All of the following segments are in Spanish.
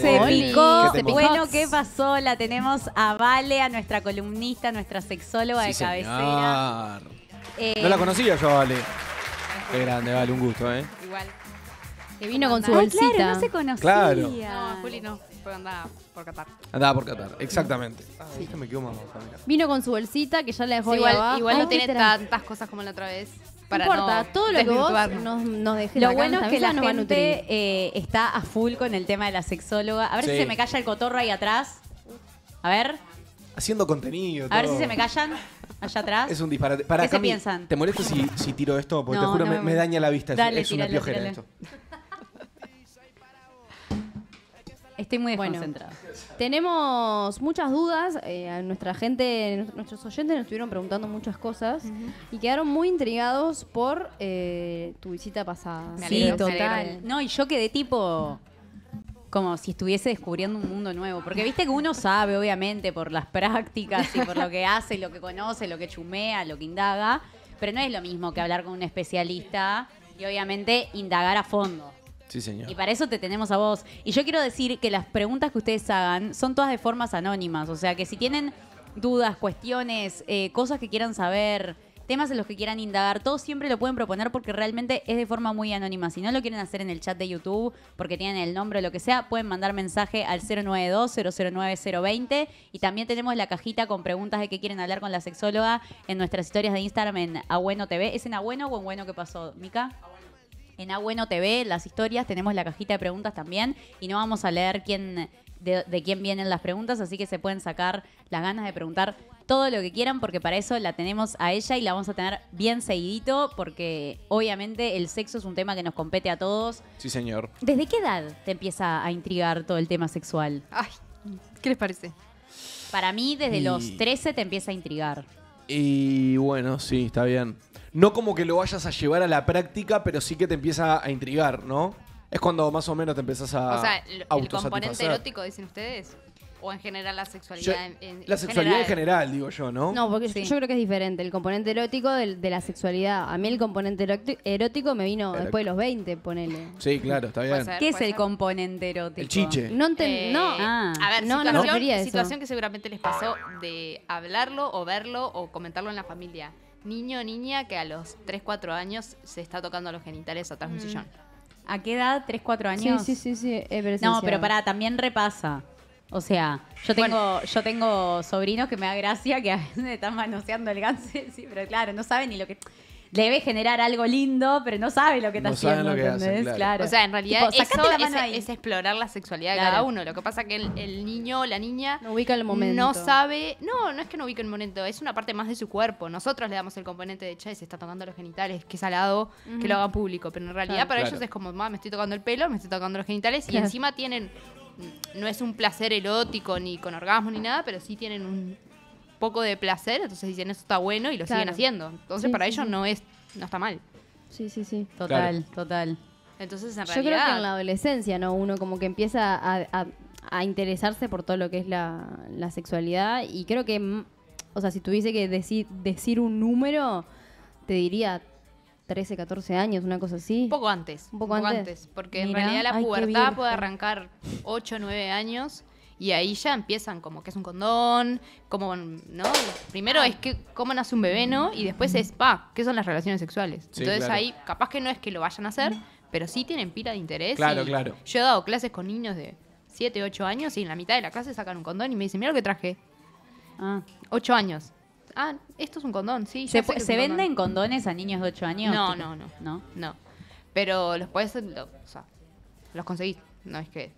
se picó. Bueno, ¿qué pasó? La tenemos a Vale, a nuestra columnista, nuestra sexóloga de cabecera. Eh, no la conocía yo, Vale. Qué grande, Vale, un gusto, ¿eh? Igual. Que vino con su ah, bolsita. claro, no se conocía. Claro. No, Juli no, andaba por Qatar. Andaba por Qatar, exactamente. Ah, vino con su bolsita, que ya la dejó Igual, igual no ah, tiene tantas cosas como la otra vez no importa, todo lo que vos nos, nos Lo bueno es que la gente eh, está a full con el tema de la sexóloga. A ver si se me calla el cotorro ahí atrás. A ver. Haciendo contenido. A ver si se me callan allá atrás. Es un disparate. Para, ¿Qué se piensan? ¿Te molesta si, si tiro esto? Porque te juro, me, daña la vista. es, una piojera esto. Estoy muy bueno, tenemos muchas dudas. Eh, a nuestra gente, nuestros oyentes nos estuvieron preguntando muchas cosas y quedaron muy intrigados por eh, tu visita pasada. sí, total. No, y yo quedé tipo como si estuviese descubriendo un mundo nuevo. Porque viste que uno sabe, obviamente, por las prácticas y por lo que hace, lo que conoce, lo que chumea, lo que indaga. Pero no es lo mismo que hablar con un especialista y obviamente indagar a fondo. Sí, señor. Y para eso te tenemos a vos. Y yo quiero decir que las preguntas que ustedes hagan son todas de formas anónimas. O sea que si tienen dudas, cuestiones, eh, cosas que quieran saber, temas en los que quieran indagar, todos siempre lo pueden proponer porque realmente es de forma muy anónima. Si no lo quieren hacer en el chat de YouTube, porque tienen el nombre o lo que sea, pueden mandar mensaje al 092 009020 Y también tenemos la cajita con preguntas de qué quieren hablar con la sexóloga en nuestras historias de Instagram en Abueno TV. ¿Es en Abueno o en Bueno que pasó, Mica? en Bueno TV, las historias, tenemos la cajita de preguntas también y no vamos a leer quién de, quién vienen las preguntas, así que se pueden sacar las ganas de preguntar todo lo que quieran, porque para eso la tenemos a ella y la vamos a tener bien seguidito, porque obviamente el sexo es un tema que nos compete a todos. Sí, señor. ¿Desde qué edad te empieza a intrigar todo el tema sexual? Ay, ¿qué les parece? Para mí, desde los 13 te empieza a intrigar. Y bueno, sí, está bien no como que lo vayas a llevar a la práctica, pero sí que te empieza a intrigar, ¿no? Es cuando más o menos te empiezas a. O sea, el, componente erótico, dicen ustedes. O en general la sexualidad. en, la sexualidad en general, digo yo, ¿no? No, porque yo, creo que es diferente. El componente erótico de, la sexualidad. A mí el componente erótico me vino después de los 20, ponele. Sí, claro, está bien. ¿Qué es el componente erótico? El chiche. No, eh, no. a ver, no, ah. situación, no situación que seguramente les pasó de hablarlo o verlo o comentarlo en la familia niño o niña que a los 3, 4 años se está tocando los genitales atrás de un mm. sillón. ¿A qué edad? ¿3, 4 años? Sí, sí, sí, sí. No, pero pará, también repasa. O sea, yo tengo, yo tengo sobrinos que me da gracia que a veces están manoseando el ganso, sí, pero claro, no saben ni lo que debe generar algo lindo, pero no sabe lo que está haciendo, lo claro. O sea, en realidad es, explorar la sexualidad de cada uno. Lo que pasa es que el, niño o la niña no ubica el momento. No sabe, no, no es que no ubica el momento, es una parte más de su cuerpo. Nosotros le damos el componente de, che, se está tocando los genitales, que salado, que lo haga público, pero en realidad para ellos es como, me estoy tocando el pelo, me estoy tocando los genitales y encima tienen no es un placer erótico ni con orgasmo ni nada, pero sí tienen un poco de placer, entonces dicen eso está bueno y lo siguen haciendo. Entonces para ellos no es no está mal. Sí, sí, sí. Total, total. Entonces Yo creo que en la adolescencia, ¿no? Uno como que empieza a, interesarse por todo lo que es la, sexualidad y creo que, mm, o sea, si tuviese que decir, un número, te diría 13, 14 años, una cosa así. un poco antes. Un poco antes. porque en realidad la pubertad puede arrancar 8 9 años y ahí ya empiezan como que es un condón, como, ¿no? Primero es que cómo nace un bebé, ¿no? Y después es, pa, ¿qué son las relaciones sexuales? Entonces ahí, capaz que no es que lo vayan a hacer, pero sí tienen pila de interés. Claro, claro. Yo he dado clases con niños de 7, 8 años y en la mitad de la clase sacan un condón y me dicen, mira lo que traje. Ah, 8 años. Ah, esto es un condón, sí. ¿Se, venden condones a niños de 8 años? No, no, no, no. No. Pero los puedes, lo, o sea, los conseguís. No es que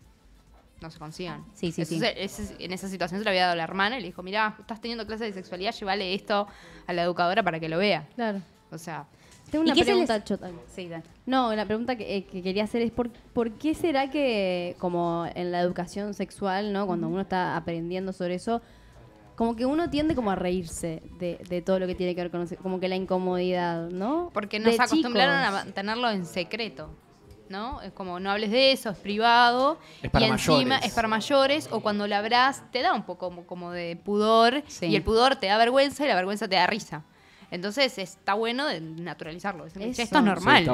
no se consigan. Sí, sí, sí. en esa situación se lo había dado la hermana y le dijo, mira estás teniendo clases de sexualidad, llévale esto a la educadora para que lo vea. Claro. O sea... Tengo una pregunta, No, la pregunta eh, que, quería hacer es por, por qué será que, como en la educación sexual, ¿no? Cuando uno está aprendiendo sobre eso, como que uno tiende como a reírse de, todo lo que tiene que ver con como que la incomodidad, ¿no? Porque no se acostumbraron a tenerlo en secreto. Es como no hables de eso, es privado. y encima es para mayores, o cuando la abrás te da un poco como, de pudor, y el pudor te da vergüenza y la vergüenza te da risa. Entonces está bueno naturalizarlo. Esto es normal.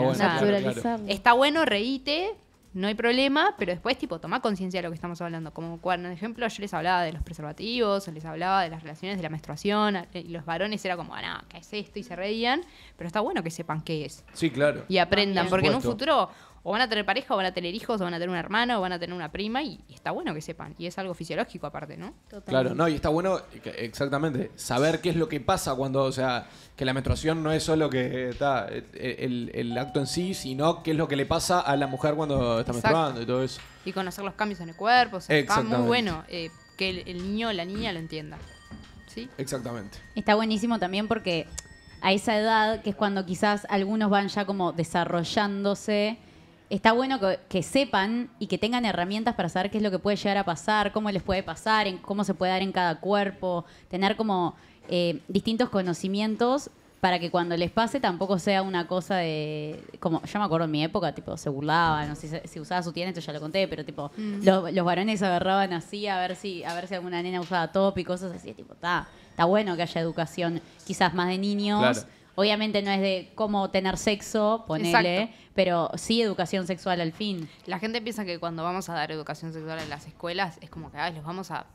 está, bueno, reíte, no hay problema, pero después, tipo, toma conciencia de lo que estamos hablando. Como cuando, por ejemplo, yo les hablaba de los preservativos, les hablaba de las relaciones de la menstruación, eh, y los varones era como, ah, ¿qué es esto? Y se reían, pero está bueno que sepan qué es. Sí, claro. Y aprendan, porque en un futuro o van a tener pareja, o van a tener hijos, o van a tener un hermano, o van a tener una prima, y, está bueno que sepan. Y es algo fisiológico aparte, ¿no? Claro, no, y está bueno, exactamente, saber qué es lo que pasa cuando, o sea, que la menstruación no es solo que está el, acto en sí, sino qué es lo que le pasa a la mujer cuando está menstruando y todo eso. Y conocer los cambios en el cuerpo, o sea, está muy bueno eh, que el, el niño o la niña lo entienda. ¿Sí? Exactamente. Está buenísimo también porque a esa edad, que es cuando quizás algunos van ya como desarrollándose está bueno que, sepan y que tengan herramientas para saber qué es lo que puede llegar a pasar, cómo les puede pasar, cómo se puede dar en cada cuerpo, tener como eh, distintos conocimientos para que cuando les pase tampoco sea una cosa de como yo me acuerdo en mi época tipo se burlaban no sé si, usaba su tienda ya lo conté pero tipo mm. los, varones varones agarraban así a ver si a ver si alguna nena usaba top y cosas así tipo está está bueno que haya educación quizás más de niños Obviamente no es de cómo tener sexo, ponele, pero sí educación sexual al fin. La gente piensa que cuando vamos a dar educación sexual en las escuelas es como que los vamos a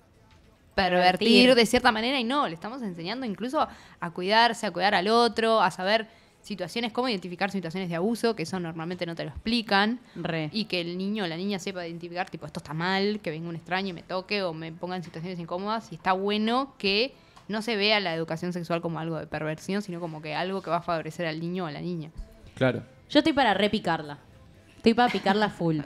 pervertir, de cierta manera y no, le estamos enseñando incluso a cuidarse, a cuidar al otro, a saber situaciones, cómo identificar situaciones de abuso, que eso normalmente no te lo explican. Y que el niño o la niña sepa identificar, tipo, esto está mal, que venga un extraño y me toque o me ponga en situaciones incómodas. Y está bueno que no se vea la educación sexual como algo de perversión, sino como que algo que va a favorecer al niño o a la niña. Claro. Yo estoy para repicarla. Estoy para picarla full.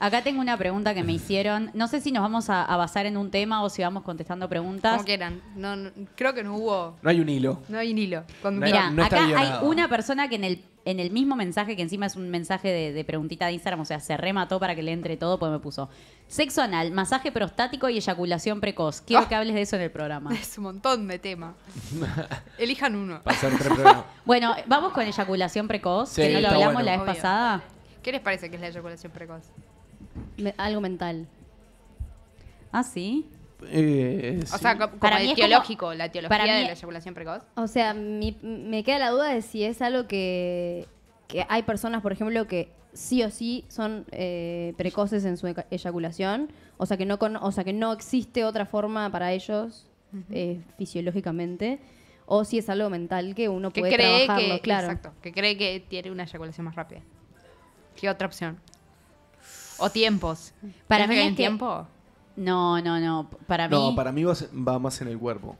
Acá tengo una pregunta que me hicieron. No sé si nos vamos a, basar en un tema o si vamos contestando preguntas. Como quieran. No, creo que no hubo. No hay un hilo. No hay un hilo. Mira, acá hay una persona que en el en el mismo mensaje, que encima es un mensaje de, preguntita de Instagram, o sea, se remató para que le entre todo, pues me puso sexo anal, masaje prostático y eyaculación precoz. Quiero ah. que hables de eso en el programa. Es un montón de temas. Elijan uno. bueno, vamos con eyaculación precoz, que no lo hablamos la vez pasada. ¿Qué les parece que es la eyaculación precoz? algo mental. ¿Ah, sí? Eh, o sea, como para teológico, la teología de la eyaculación precoz. O sea, me queda la duda de si es algo que, hay personas, por ejemplo, que sí o sí son eh, precoces en su eyaculación, o sea que no, o sea que no existe otra forma para ellos eh, fisiológicamente, o si es algo mental que uno puede cree trabajarlo, que, Exacto, que cree que tiene una eyaculación más rápida. ¿Qué otra opción? O tiempos. Para mí es tiempo. No, no, no. Para mí. No, para mí va, más en el cuerpo.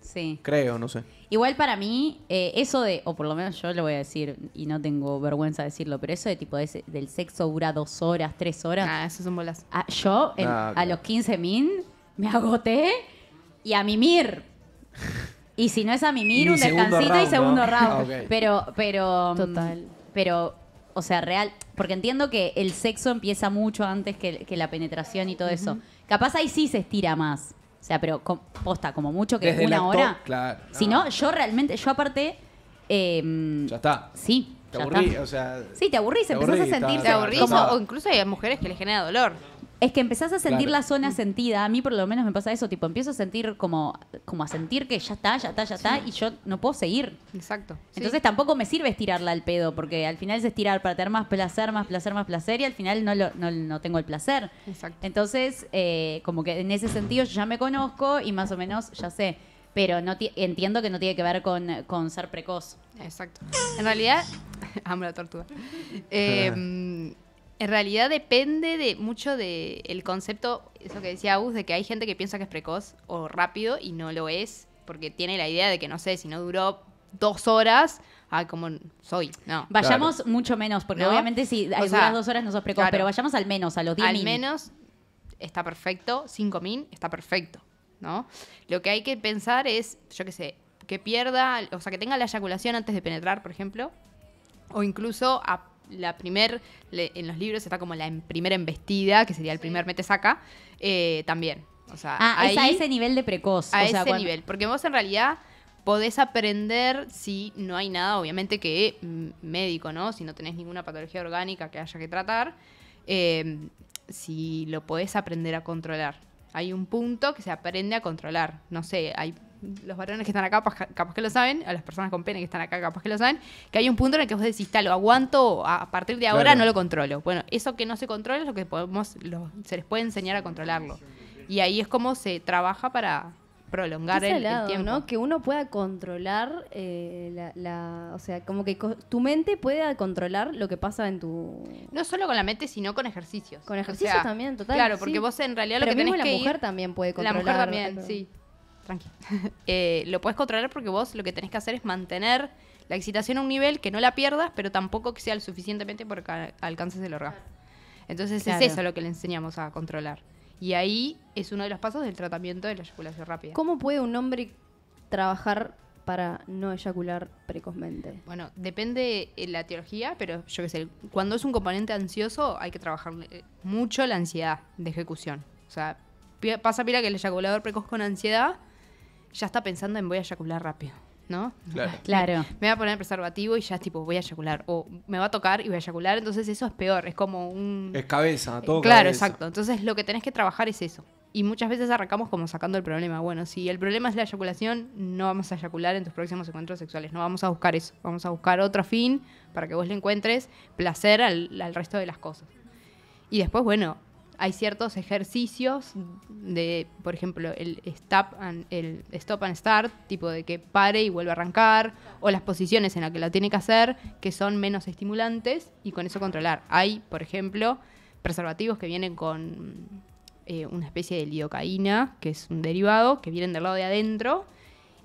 Sí. Creo, no sé. Igual para mí, eh, eso de, o por lo menos yo lo voy a decir, y no tengo vergüenza de decirlo, pero eso de tipo de, del sexo dura dos horas, tres horas. Ah, eso son bolas. Ah, yo, a los 15 min, me agoté y a mimir. Y si no es a mimir, un descansito y segundo round. Ah, pero, pero. Mm, Total. Pero o sea, real, porque entiendo que el sexo empieza mucho antes que, la penetración y todo eso. Capaz ahí sí se estira más. O sea, pero posta, como mucho que es una hora. Claro. Si no, yo realmente, yo aparte. Eh, ya está. Sí. Te aburrí, Sí, te aburrís, empezás a sentirte aburrido. O incluso hay mujeres que les genera dolor. Es que empezás a sentir la zona mm. sentida. A mí por lo menos me pasa eso, tipo, empiezo a sentir como, como a sentir que ya está, ya está, ya está, y yo no puedo seguir. Exacto. Entonces tampoco me sirve estirarla al pedo, porque al final es estirar para tener más placer, más placer, más placer, y al final no, tengo el placer. Exacto. Entonces, eh, como que en ese sentido yo ya me conozco y más o menos ya sé. Pero no entiendo que no tiene que ver con, ser precoz. Exacto. En realidad, amo la tortuga. Eh, en realidad depende de mucho del concepto, eso que decía Agus, de que hay gente que piensa que es precoz o rápido y no lo es, porque tiene la idea de que, no sé, si no duró dos horas, ah, como soy. No. Vayamos mucho menos, porque obviamente si duras dos horas no sos precoz, pero vayamos al menos, a los 10 Al menos está perfecto, cinco mil está perfecto, ¿no? Lo que hay que pensar es, yo qué sé, que pierda, o sea, que tenga la eyaculación antes de penetrar, por ejemplo, o incluso a la primer, en los libros está como la en primera embestida, que sería el primer mete saca, eh, también. O sea, ah, a ese nivel de precoz. A ese nivel, porque vos en realidad podés aprender si no hay nada, obviamente, que mm, médico, ¿no? Si no tenés ninguna patología orgánica que haya que tratar, em, si lo podés aprender a controlar. Hay un punto que se aprende a controlar. No sé, hay los varones que están acá pues, capaz, que lo saben, a las personas con pene que están acá capaz que lo saben, que hay un punto en el que vos decís, lo aguanto, a partir de ahora no lo controlo. Bueno, eso que no se controla es lo que podemos, se les puede enseñar a controlarlo. Y ahí es como se trabaja para prolongar el, tiempo. ¿no? Que uno pueda controlar, eh, la, o sea, como que tu mente pueda controlar lo que pasa en tu... No solo con la mente, sino con ejercicios. Con ejercicios también, total. Claro, porque vos en realidad lo que tenés la mujer también puede controlar. La mujer también, sí tranqui. Eh, lo puedes controlar porque vos lo que tenés que hacer es mantener la excitación a un nivel que no la pierdas, pero tampoco que sea lo suficientemente porque alcances el orgasmo. Entonces es eso lo que le enseñamos a controlar. Y ahí es uno de los pasos del tratamiento de la eyaculación rápida. ¿Cómo puede un hombre trabajar para no eyacular precozmente? Bueno, depende de la teología, pero yo qué sé, cuando es un componente ansioso hay que trabajar eh, mucho la ansiedad de ejecución. O sea, pasa pila que el eyaculador precoz con ansiedad ya está pensando en voy a eyacular rápido. ¿no? Claro. Me, va a poner preservativo y ya es tipo, voy a eyacular. O me va a tocar y voy a eyacular. Entonces eso es peor. Es como un. Es cabeza, eh, todo. Claro, exacto. Entonces lo que tenés que trabajar es eso. Y muchas veces arrancamos como sacando el problema. Bueno, si el problema es la eyaculación, no vamos a eyacular en tus próximos encuentros sexuales. No vamos a buscar eso. Vamos a buscar otro fin para que vos le encuentres placer al, al resto de las cosas. Y después, bueno, hay ciertos ejercicios de, por ejemplo, el stop, and, el stop and start, tipo de que pare y vuelve a arrancar, o las posiciones en las que lo tiene que hacer, que son menos estimulantes, y con eso controlar. Hay, por ejemplo, preservativos que vienen con eh, una especie de lidocaína, que es un derivado, que vienen del lado de adentro,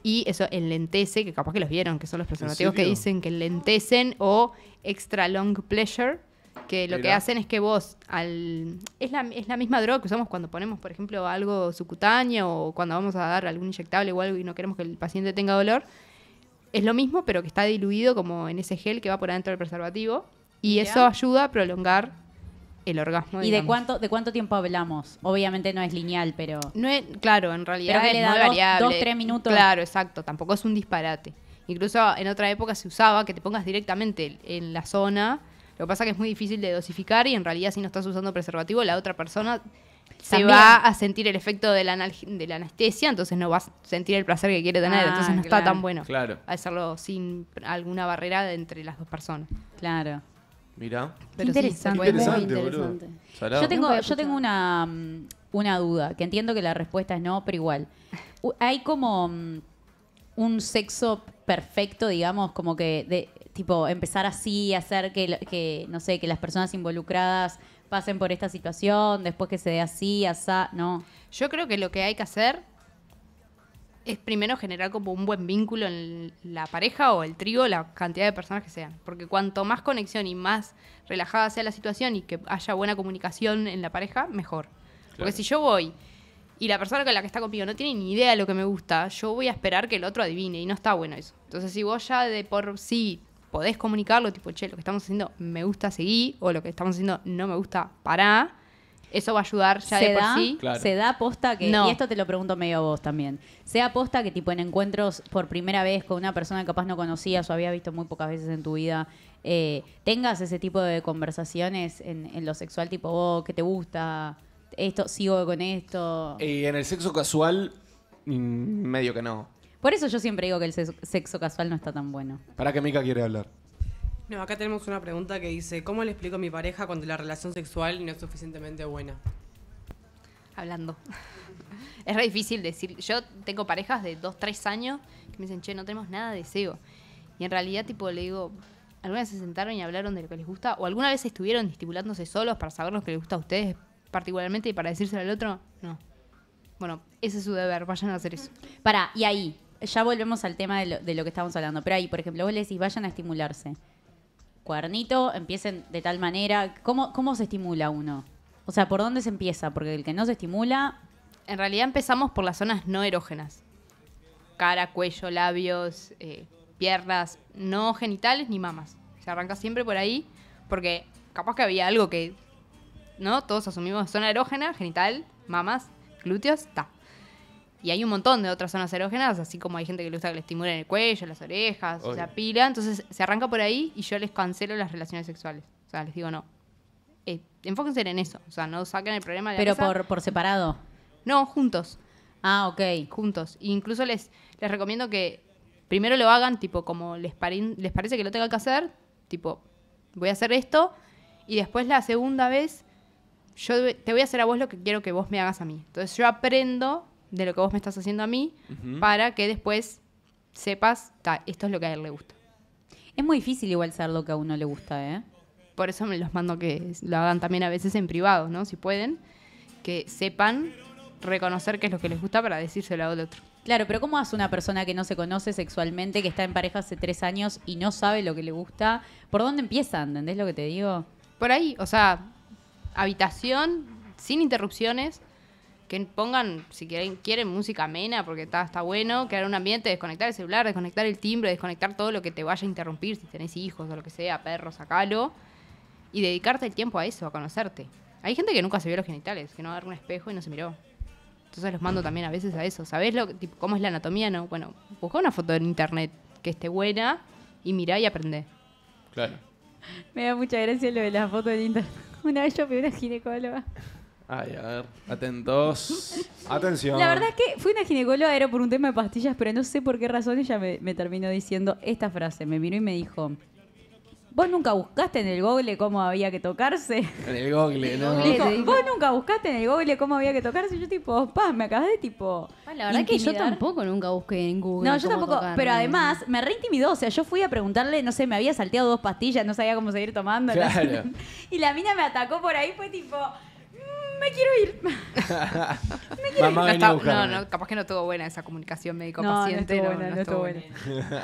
y eso enlentece, que capaz que los vieron, que son los preservativos que dicen que enlentecen, o extra long pleasure, que lo que hacen es que vos, al, es, la, misma droga que usamos cuando ponemos, por ejemplo, algo subcutáneo o cuando vamos a dar algún inyectable o algo y no queremos que el paciente tenga dolor. Es lo mismo, pero que está diluido como en ese gel que va por adentro del preservativo. Y eso ayuda a prolongar el orgasmo. ¿Y de cuánto, de cuánto tiempo hablamos? Obviamente no es lineal, pero. No es, claro, en realidad es muy variable. Dos, tres minutos. Claro, exacto. Tampoco es un disparate. Incluso en otra época se usaba que te pongas directamente en la zona lo que pasa que es muy difícil de dosificar y en realidad si no estás usando preservativo, la otra persona se va a sentir el efecto de la, anestesia, entonces no va a sentir el placer que quiere tener, entonces ah, no está tan bueno hacerlo sin alguna barrera entre las dos personas. Claro. Mirá. interesante. Yo tengo, una, mm, una duda, que entiendo que la respuesta es no, pero igual. Hay como mm, un sexo perfecto, digamos, como que de, tipo, empezar así, hacer que, no sé, que las personas involucradas pasen por esta situación, después que se dé así, asá, no. Yo creo que lo que hay que hacer es primero generar como un buen vínculo en la pareja o el trigo, la cantidad de personas que sean. Porque cuanto más conexión y más relajada sea la situación y que haya buena comunicación en la pareja, mejor. Porque si yo voy y la persona con la que está conmigo no tiene ni idea de lo que me gusta, yo voy a esperar que el otro adivine y no está bueno eso. Entonces si vos ya de por sí podés comunicarlo, tipo, che, lo que estamos haciendo me gusta, seguir, o lo que estamos haciendo no me gusta, parar, Eso va a ayudar ya de por sí. Se da posta que, y esto te lo pregunto medio a vos también, se da posta que tipo en encuentros por primera vez con una persona que capaz no conocías o había visto muy pocas veces en tu vida, eh, tengas ese tipo de conversaciones en, lo sexual, tipo, oh, ¿qué te gusta? Esto, sigo con esto. Y en el sexo casual, mm, medio que no. Por eso yo siempre digo que el sexo casual no está tan bueno. Para qué Mika quiere hablar. No, acá tenemos una pregunta que dice, ¿cómo le explico a mi pareja cuando la relación sexual no es suficientemente buena? Hablando. es difícil decir. Yo tengo parejas de 2, 3 años que me dicen, che, no tenemos nada de deseo. Y en realidad, tipo, le digo, ¿alguna vez se sentaron y hablaron de lo que les gusta? ¿O alguna vez estuvieron estipulándose solos para saber lo que les gusta a ustedes particularmente y para decírselo al otro? No. Bueno, ese es su deber, vayan a hacer eso. Para, y ahí, ya volvemos al tema de lo, que estábamos hablando. Pero ahí, por ejemplo, vos le decís, vayan a estimularse. Cuadernito, empiecen de tal manera. ¿Cómo, cómo se estimula uno? O sea, ¿por dónde se empieza? Porque el que no se estimula... En realidad empezamos por las zonas no erógenas. Cara, cuello, labios, eh, piernas, no genitales ni mamas. Se arranca siempre por ahí porque capaz que había algo que, ¿no? Todos asumimos zona erógena, genital, mamas, glúteos, ta. Y hay un montón de otras zonas erógenas, así como hay gente que le gusta que le estimulen el cuello, las orejas, o sea, pila. Entonces se arranca por ahí y yo les cancelo las relaciones sexuales. O sea, les digo no. Eh, enfóquense en eso. O sea, no saquen el problema de la Pero por, por separado. No, juntos. Ah, ok. Juntos. E incluso les, les recomiendo que primero lo hagan, tipo, como les, les parece que lo tenga que hacer, tipo, voy a hacer esto. Y después la segunda vez, yo te voy a hacer a vos lo que quiero que vos me hagas a mí. Entonces yo aprendo de lo que vos me estás haciendo a mí para que después sepas, ...está, esto es lo que a él le gusta. Es muy difícil igual saber lo que a uno le gusta, ¿eh? Por eso me los mando que lo hagan también a veces en privado, ¿no? Si pueden, que sepan reconocer qué es lo que les gusta para decírselo al otro. Claro, pero ¿cómo hace una persona que no se conoce sexualmente, que está en pareja hace tres años y no sabe lo que le gusta? ¿Por dónde empieza? ¿Entendés lo que te digo? Por ahí, o sea, habitación, sin interrupciones, que pongan, si quieren, quieren música amena, porque está, está bueno, crear un ambiente, desconectar el celular, desconectar el timbre, desconectar todo lo que te vaya a interrumpir, si tenés hijos o lo que sea, perros, sacalo, y dedicarte el tiempo a eso, a conocerte. Hay gente que nunca se vio los genitales, que no agarró un espejo y no se miró. Entonces los mando también a veces a eso. ¿Sabés lo, cómo es la anatomía? No, bueno, busca una foto en internet que esté buena y mirá y aprende. Claro. Me da mucha gracia lo de las fotos en internet. Una vez yo fui una ginecóloga Ay, a ver, atentos. Atención. La verdad es que fui una ginecóloga, era por un tema de pastillas, pero no sé por qué razón ella me, terminó diciendo esta frase. Me miró y me dijo, ¿Vos nunca buscaste en el Google cómo había que tocarse? En el Google, ¿no? Dijo, ¿Vos nunca buscaste en el Google cómo había que tocarse? yo tipo, pa, me acabé de tipo. Ah, la verdad es que yo tampoco nunca busqué en Google. No, yo tampoco. pero además, me reintimidó. O sea, yo fui a preguntarle, no sé, me había salteado dos pastillas, no sabía cómo seguir tomando. Claro. y la mina me atacó por ahí, fue tipo me quiero ir. No, no, capaz que no estuvo buena esa comunicación médico-paciente. No, no, no, no estuvo buena.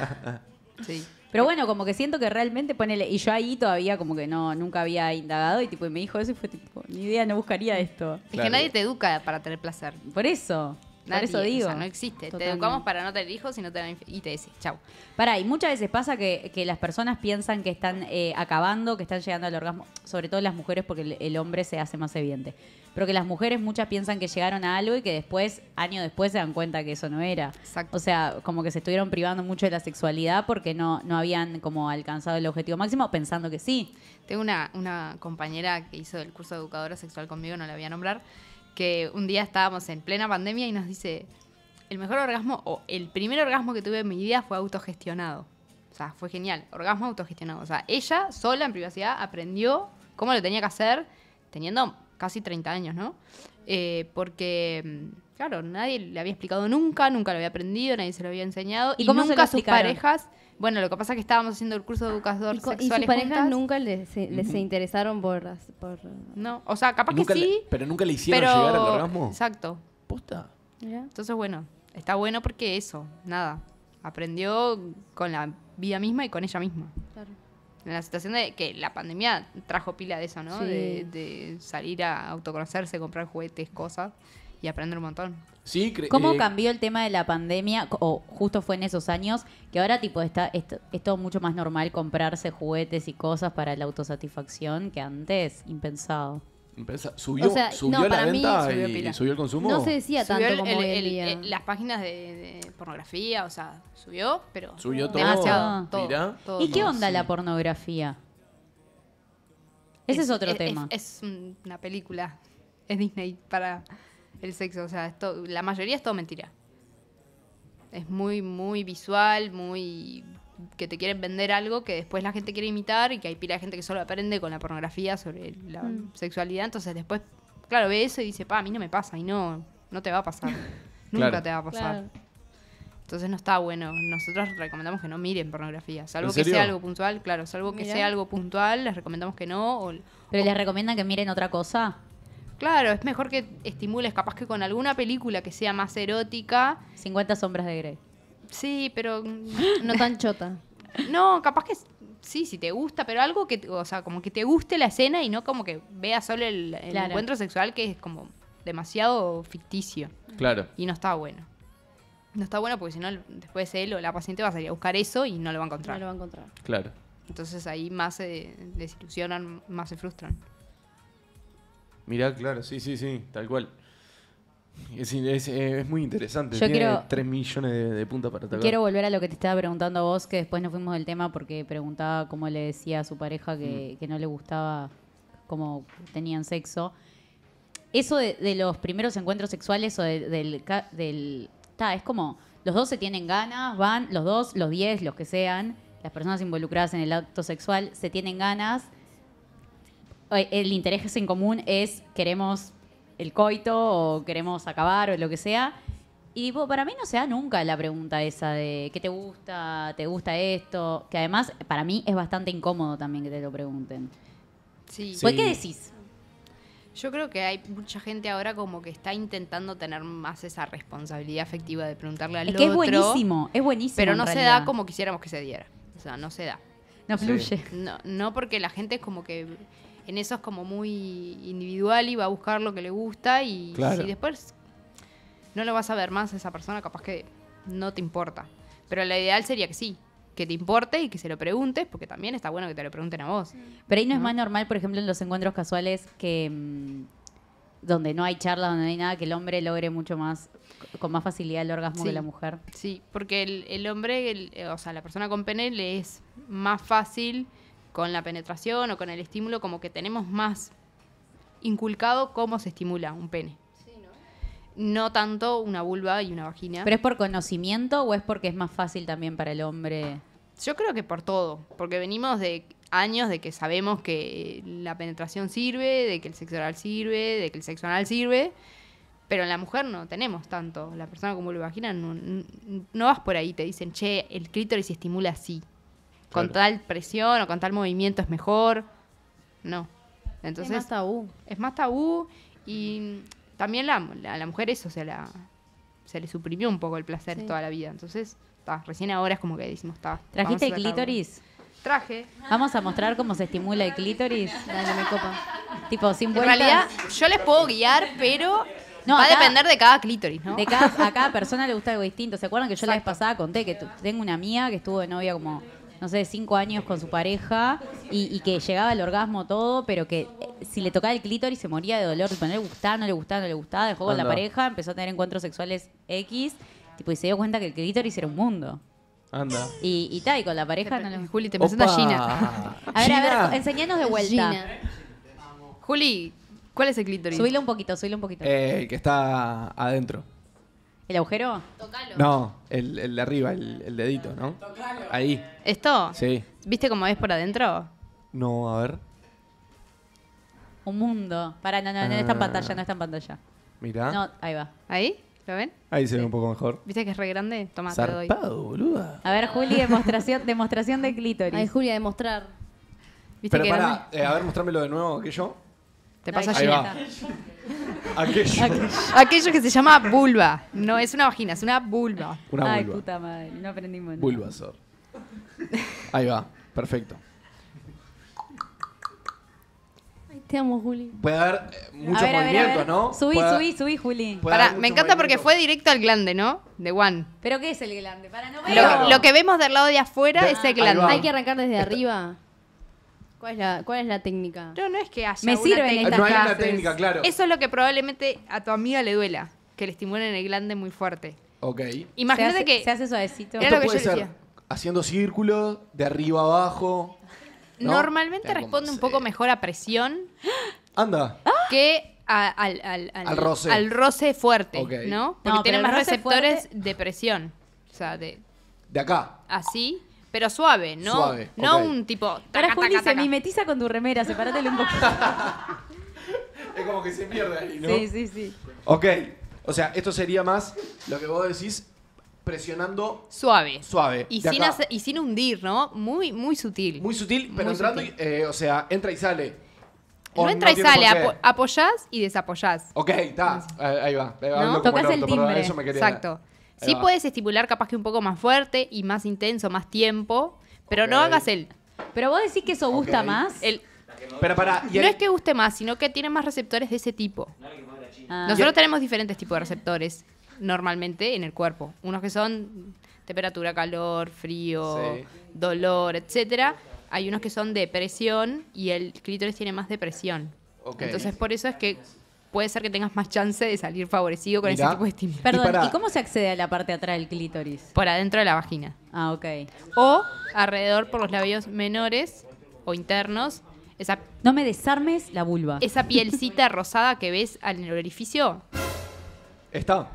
sí. Pero bueno, como que siento que realmente ponele. Y yo ahí todavía, como que no, nunca había indagado. Y tipo, me dijo eso y fue tipo, ni idea, no buscaría esto. Es que nadie te educa para tener placer. Por eso eso digo. no existe. Te educamos para no tener hijos y, no y te dices chau. Pará, y muchas veces pasa que, las personas piensan que están eh, acabando, que están llegando al orgasmo, sobre todo las mujeres porque el, hombre se hace más evidente. Pero que las mujeres muchas piensan que llegaron a algo y que después, Año después, se dan cuenta que eso no era. Exacto. O sea, como que se estuvieron privando mucho de la sexualidad porque no, no habían como alcanzado el objetivo máximo pensando que sí. Tengo una, una compañera que hizo el curso de educadora sexual conmigo, no la voy a nombrar, que un día estábamos en plena pandemia y nos dice, el mejor orgasmo o el primer orgasmo que tuve en mi vida fue autogestionado. O sea, fue genial, orgasmo autogestionado. O sea, ella sola en privacidad aprendió cómo lo tenía que hacer teniendo casi 30 años, ¿no? Eh, porque, mm, claro, nadie le había explicado nunca, nunca lo había aprendido, nadie se lo había enseñado. Y, y nunca sus parejas bueno, lo que pasa es que estábamos haciendo el curso de educador sexuales sexual. ¿Y sus parejas nunca les, interesaron por, por, No, o sea, capaz que sí. pero nunca le hicieron llegar al orgasmo. Exacto. Posta. Entonces, bueno, está bueno porque eso, nada. Aprendió con la vida misma y con ella misma. Claro. En la situación de que la pandemia trajo pila de eso, ¿no? De, de salir a autoconocerse, comprar juguetes, cosas y aprender un montón. Sí, ¿Cómo eh, cambió el tema de la pandemia? O justo fue en esos años, que ahora tipo está, es, todo mucho más normal comprarse juguetes y cosas para la autosatisfacción que antes, impensado. ¿Subió, la venta el consumo? No se decía tanto eh, las páginas de, pornografía, o sea, subió, pero... Subió todo. Demasiado. Ah, ¿Y qué onda la pornografía? Ese es, otro tema. Es, es, una película. Es Disney para el sexo. O sea, esto, la mayoría es todo mentira. Es muy, muy visual, muy que te quieren vender algo que después la gente quiere imitar y que hay pila de gente que solo aprende con la pornografía sobre la mm. sexualidad. Entonces después, claro, ve eso y dice, pa, a mí no me pasa y no, no te va a pasar. Nunca te va a pasar. Entonces no está bueno. Nosotros recomendamos que no miren pornografía. Salvo que sea algo puntual, claro, salvo que sea algo puntual, les recomendamos que no. ¿Pero les recomiendan que miren otra cosa? Claro, es mejor que estimules, capaz que con alguna película que sea más erótica. 50 sombras de Grey. Sí, pero no tan chota. No, capaz que sí, si te gusta, pero algo que, o sea, como que te guste la escena y no como que veas solo el, encuentro sexual que es como demasiado ficticio. Claro. Y no está bueno. No está bueno porque si no, después él o la paciente va a salir a buscar eso y no lo va a encontrar. No lo va a encontrar. Claro. Entonces ahí más se eh, desilusionan, más se frustran. Mirá, claro, sí, sí, sí, tal cual. Es, muy interesante. Tiene quiero, 3 millones de, puntas para atacar. Quiero volver a lo que te estaba preguntando a vos, que después nos fuimos del tema porque preguntaba cómo le decía a su pareja que, mm. que no le gustaba cómo tenían sexo. Eso de, los primeros encuentros sexuales o del. del es como. Los dos se tienen ganas, van, los dos, los diez, los que sean, las personas involucradas en el acto sexual se tienen ganas el interés en común es queremos el coito o queremos acabar o lo que sea. Y para mí no se da nunca la pregunta esa de ¿qué te gusta? ¿Te gusta esto? Que además para mí es bastante incómodo también que te lo pregunten. Sí. qué decís? Yo creo que hay mucha gente ahora como que está intentando tener más esa responsabilidad afectiva de preguntarle al es que otro. Es buenísimo, es buenísimo. Pero no se da como quisiéramos que se diera. O sea, no se da. No fluye. No, no porque la gente es como que en eso es como muy individual y va a buscar lo que le gusta y después no lo vas a ver más a esa persona, capaz que no te importa. Pero la ideal sería que sí, que te importe y que se lo preguntes, porque también está bueno que te lo pregunten a vos. Mm. Pero ahí no, es más normal, por ejemplo, en los encuentros casuales que mm, donde no hay charla, donde no hay nada, que el hombre logre mucho más con más facilidad el orgasmo de la mujer. Sí, porque el, hombre, eh, o sea, la persona con pene le es más fácil con la penetración o con el estímulo, como que tenemos más inculcado cómo se estimula un pene. ¿no? tanto una vulva y una vagina. ¿Pero es por conocimiento o es porque es más fácil también para el hombre? Yo creo que por todo, porque venimos de años de que sabemos que la penetración sirve, de que el sexo oral sirve, de que el sexo anal sirve, pero en la mujer no tenemos tanto. La persona como y vagina no, no vas por ahí, te dicen, che, el clítoris se estimula así. Con tal presión o con tal movimiento es mejor. No. Entonces, es más tabú. Es más tabú y también a la, mujer eso se, le suprimió un poco el placer toda la vida. Entonces, recién ahora es como que decimos, está. ¿Trajiste clítoris? Traje. Vamos a mostrar cómo se estimula el clítoris. Tipo, sin En realidad, yo les puedo guiar, pero no, va a depender de cada clítoris, De cada, a cada persona le gusta algo distinto. ¿Se acuerdan que yo la vez pasada conté que tengo una mía que estuvo de novia como no sé, cinco años con su pareja y, que llegaba el orgasmo todo, pero que eh, si le tocaba el clítoris se moría de dolor, no le gustaba, no le gustaba, no le gustaba, dejó con la pareja, empezó a tener encuentros sexuales X, tipo, y se dio cuenta que el clítoris era un mundo. Anda. Y, tal, y con la pareja Juli, te presento a Gina. A ver, a ver, enseñanos de vuelta. Juli, ¿cuál es el clítoris? Subile un poquito, subile un poquito. Eh, que está adentro. ¿El agujero? Tocalo. No, el, el de arriba, el, dedito, ¿no? Tocalo. Ahí. ¿Esto? Sí. ¿Viste cómo es por adentro? No, a ver. Un mundo. Para, no, no, no, está en ah. pantalla, no está en pantalla. Mirá. No, ahí va. ¿Ahí? ¿Lo ven? Ahí se ve un poco mejor. ¿Viste que es re grande? Toma, te doy. boluda. A ver, Juli, demostración, demostración de clítoris. Ay, Julia, demostrar. ¿Viste Pero que pará, eh, a ver, mostrámelo de nuevo aquello. Te pasa Ahí va. Aquello. que se llama vulva. No es una vagina, es una vulva. Una Ay, puta madre, no aprendimos nada. sor. Ahí va, perfecto. Ay, te amo, Juli. Puede haber mucho eh, muchos ¿no? Subí, subí, subí, Juli. me encanta porque fue directo al glande, ¿no? De Juan. ¿Pero qué es el glande? Para, no Lo, lo que vemos del lado de afuera es el glande. Hay que arrancar desde arriba. ¿Cuál es la, técnica? No, no es que haya Me sirve en técnica. No hay una técnica, claro. Eso es lo que probablemente a tu amiga le duela, que le estimulen el glande muy fuerte. Ok. Imagínate que... Se hace suavecito. Esto que puede ser haciendo círculo de arriba abajo. Normalmente responde un poco eh. mejor a presión Anda. que al, al, Al roce. al roce fuerte, ¿no? Porque tiene más receptores de presión. O sea, de De acá. así pero suave, ¿no? Suave, no un tipo. Ahora Para Juli se mimetiza con tu remera, sepáratele un poquito. es como que se pierde ahí, ¿no? Sí, sí, sí. Ok. O sea, esto sería más lo que vos decís presionando suave. Suave. Y, sin, y sin hundir, ¿no? Muy, muy sutil. Muy sutil, pero entrando, eh, o sea, entra y sale. No oh, entra y sale, apoyás y desapoyás. Ok, está. Ahí va. Ahí ¿No? Tocas el timbre. Exacto. Sí puedes estimular, capaz que un poco más fuerte y más intenso, más tiempo, pero no hagas el... Pero vos decís que eso gusta más. pero para, no es que guste más, sino que tiene más receptores de ese tipo. Ah. Nosotros tenemos diferentes tipos de receptores normalmente en el cuerpo. Unos que son temperatura, calor, frío, dolor, etcétera. Hay unos que son de presión y el clítoris tiene más depresión. Entonces por eso es que puede ser que tengas más chance de salir favorecido con ese tipo de estímulo. Perdón, ¿Y, cómo se accede a la parte de atrás del clítoris? Por adentro de la vagina. Ah, ok. O alrededor por los labios menores o internos. Esa, no me desarmes la vulva. Esa pielcita rosada que ves al orificio. Está.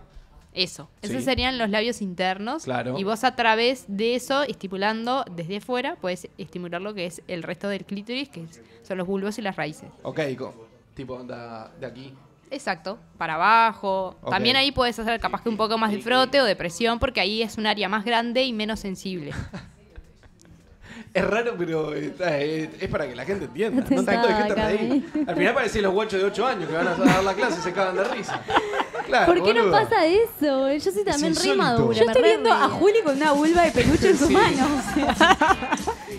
Eso. Esos serían los labios internos. Claro. Y vos a través de eso, estipulando desde afuera, puedes estimular lo que es el resto del clítoris, que son los bulbos y las raíces. Ok, tipo de aquí Exacto, para abajo. También ahí puedes hacer capaz que un poco más de frote o de presión, porque ahí es un área más grande y menos sensible. Es raro, pero es, para que la gente entienda. No tanto de gente ahí. Al final parecen los guachos de 8 años que van a dar la clase y se cagan de risa. ¿Por qué no pasa eso? Yo soy también re Yo estoy viendo a Juli con una vulva de peluche en sus mano manos.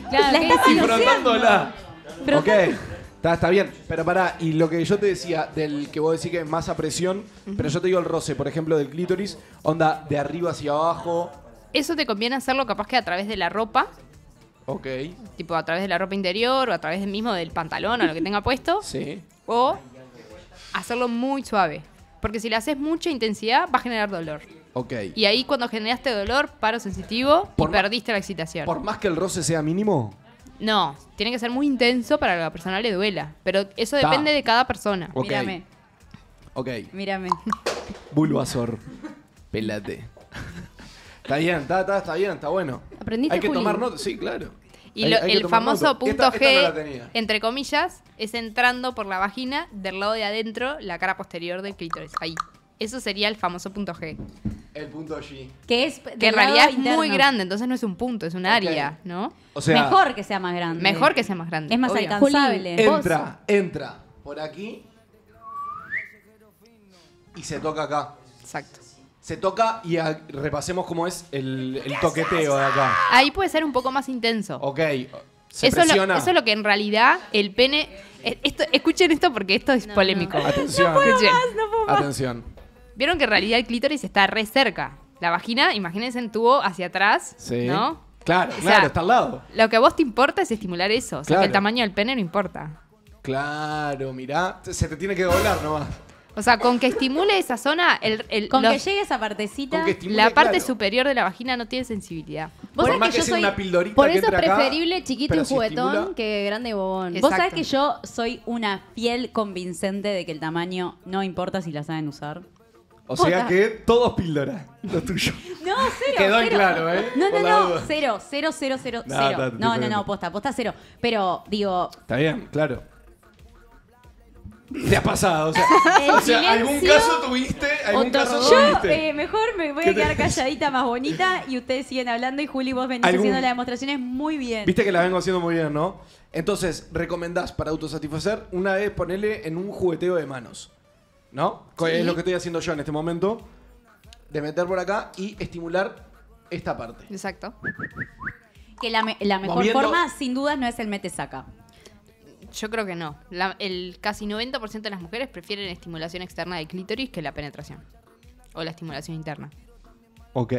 claro, la está ¿Qué? Está, bien, pero pará, y lo que yo te decía, del que vos decís que es más a presión, pero yo te digo el roce, por ejemplo, del clítoris, onda de arriba hacia abajo. Eso te conviene hacerlo capaz que a través de la ropa, Ok. tipo a través de la ropa interior o a través mismo del pantalón o lo que tenga puesto, Sí. o hacerlo muy suave. Porque si le haces mucha intensidad, va a generar dolor. Ok. Y ahí cuando generaste dolor, paro sensitivo y perdiste la excitación. Por más que el roce sea mínimo, no, tiene que ser muy intenso para que la persona le duela. Pero eso depende de cada persona. Ok. Mírame. Ok. Mírame. Bulbasor. Pelate. está bien, está, está, bien, está bueno. Aprendiste Hay que tomar notas. Sí, claro. Y el famoso punto G, entre comillas, es entrando por la vagina del lado de adentro, la cara posterior del clítoris. Ahí. Eso sería el famoso punto G. El punto G. Que es en realidad es muy grande, entonces no es un punto, es un área, ¿no? mejor que sea más grande. Mejor que sea más grande. Es más alcanzable. Entra, entra por aquí y se toca acá. Exacto. Se toca y repasemos cómo es el, toqueteo de acá. Ahí puede ser un poco más intenso. Ok. eso, eso es lo que en realidad el pene. Eh, esto, escuchen esto porque esto es polémico. Atención. Atención. Vieron que en realidad el clítoris está re cerca. La vagina, imagínense en tubo hacia atrás, sí. ¿no? Claro, claro, está al lado. Lo que a vos te importa es estimular eso. O sea, que el tamaño del pene no importa. Claro, mirá. Se te tiene que doblar nomás. O sea, con que estimule esa zona, el, con que llegue esa partecita, la parte superior de la vagina no tiene sensibilidad. por más que, una pildorita por eso es preferible chiquito y juguetón que grande y bobón. Vos sabés que yo soy una fiel convincente de que el tamaño no importa si la saben usar. O sea que todos píldora, lo tuyo. No, cero. Quedó cero. claro, ¿eh? No, no, no, cero, cero, cero, cero, no, no, no, posta, posta cero. Pero, digo. Está bien, claro. Te ha pasado, o sea, algún caso tuviste, algún caso tuviste. Yo eh, mejor me voy a quedar calladita más bonita y ustedes siguen hablando y Juli vos venís haciendo las demostraciones muy bien. Viste que la vengo haciendo muy bien, ¿no? Entonces, recomendás para autosatisfacer una vez ponerle en un jugueteo de manos. ¿no? Es lo que estoy haciendo yo en este momento, de meter por acá y estimular esta parte. Exacto. Que la, mejor forma, sin duda, no es el mete-saca. Yo creo que no. el casi 90% de las mujeres prefieren estimulación externa del clítoris que la penetración. O la estimulación interna. Ok.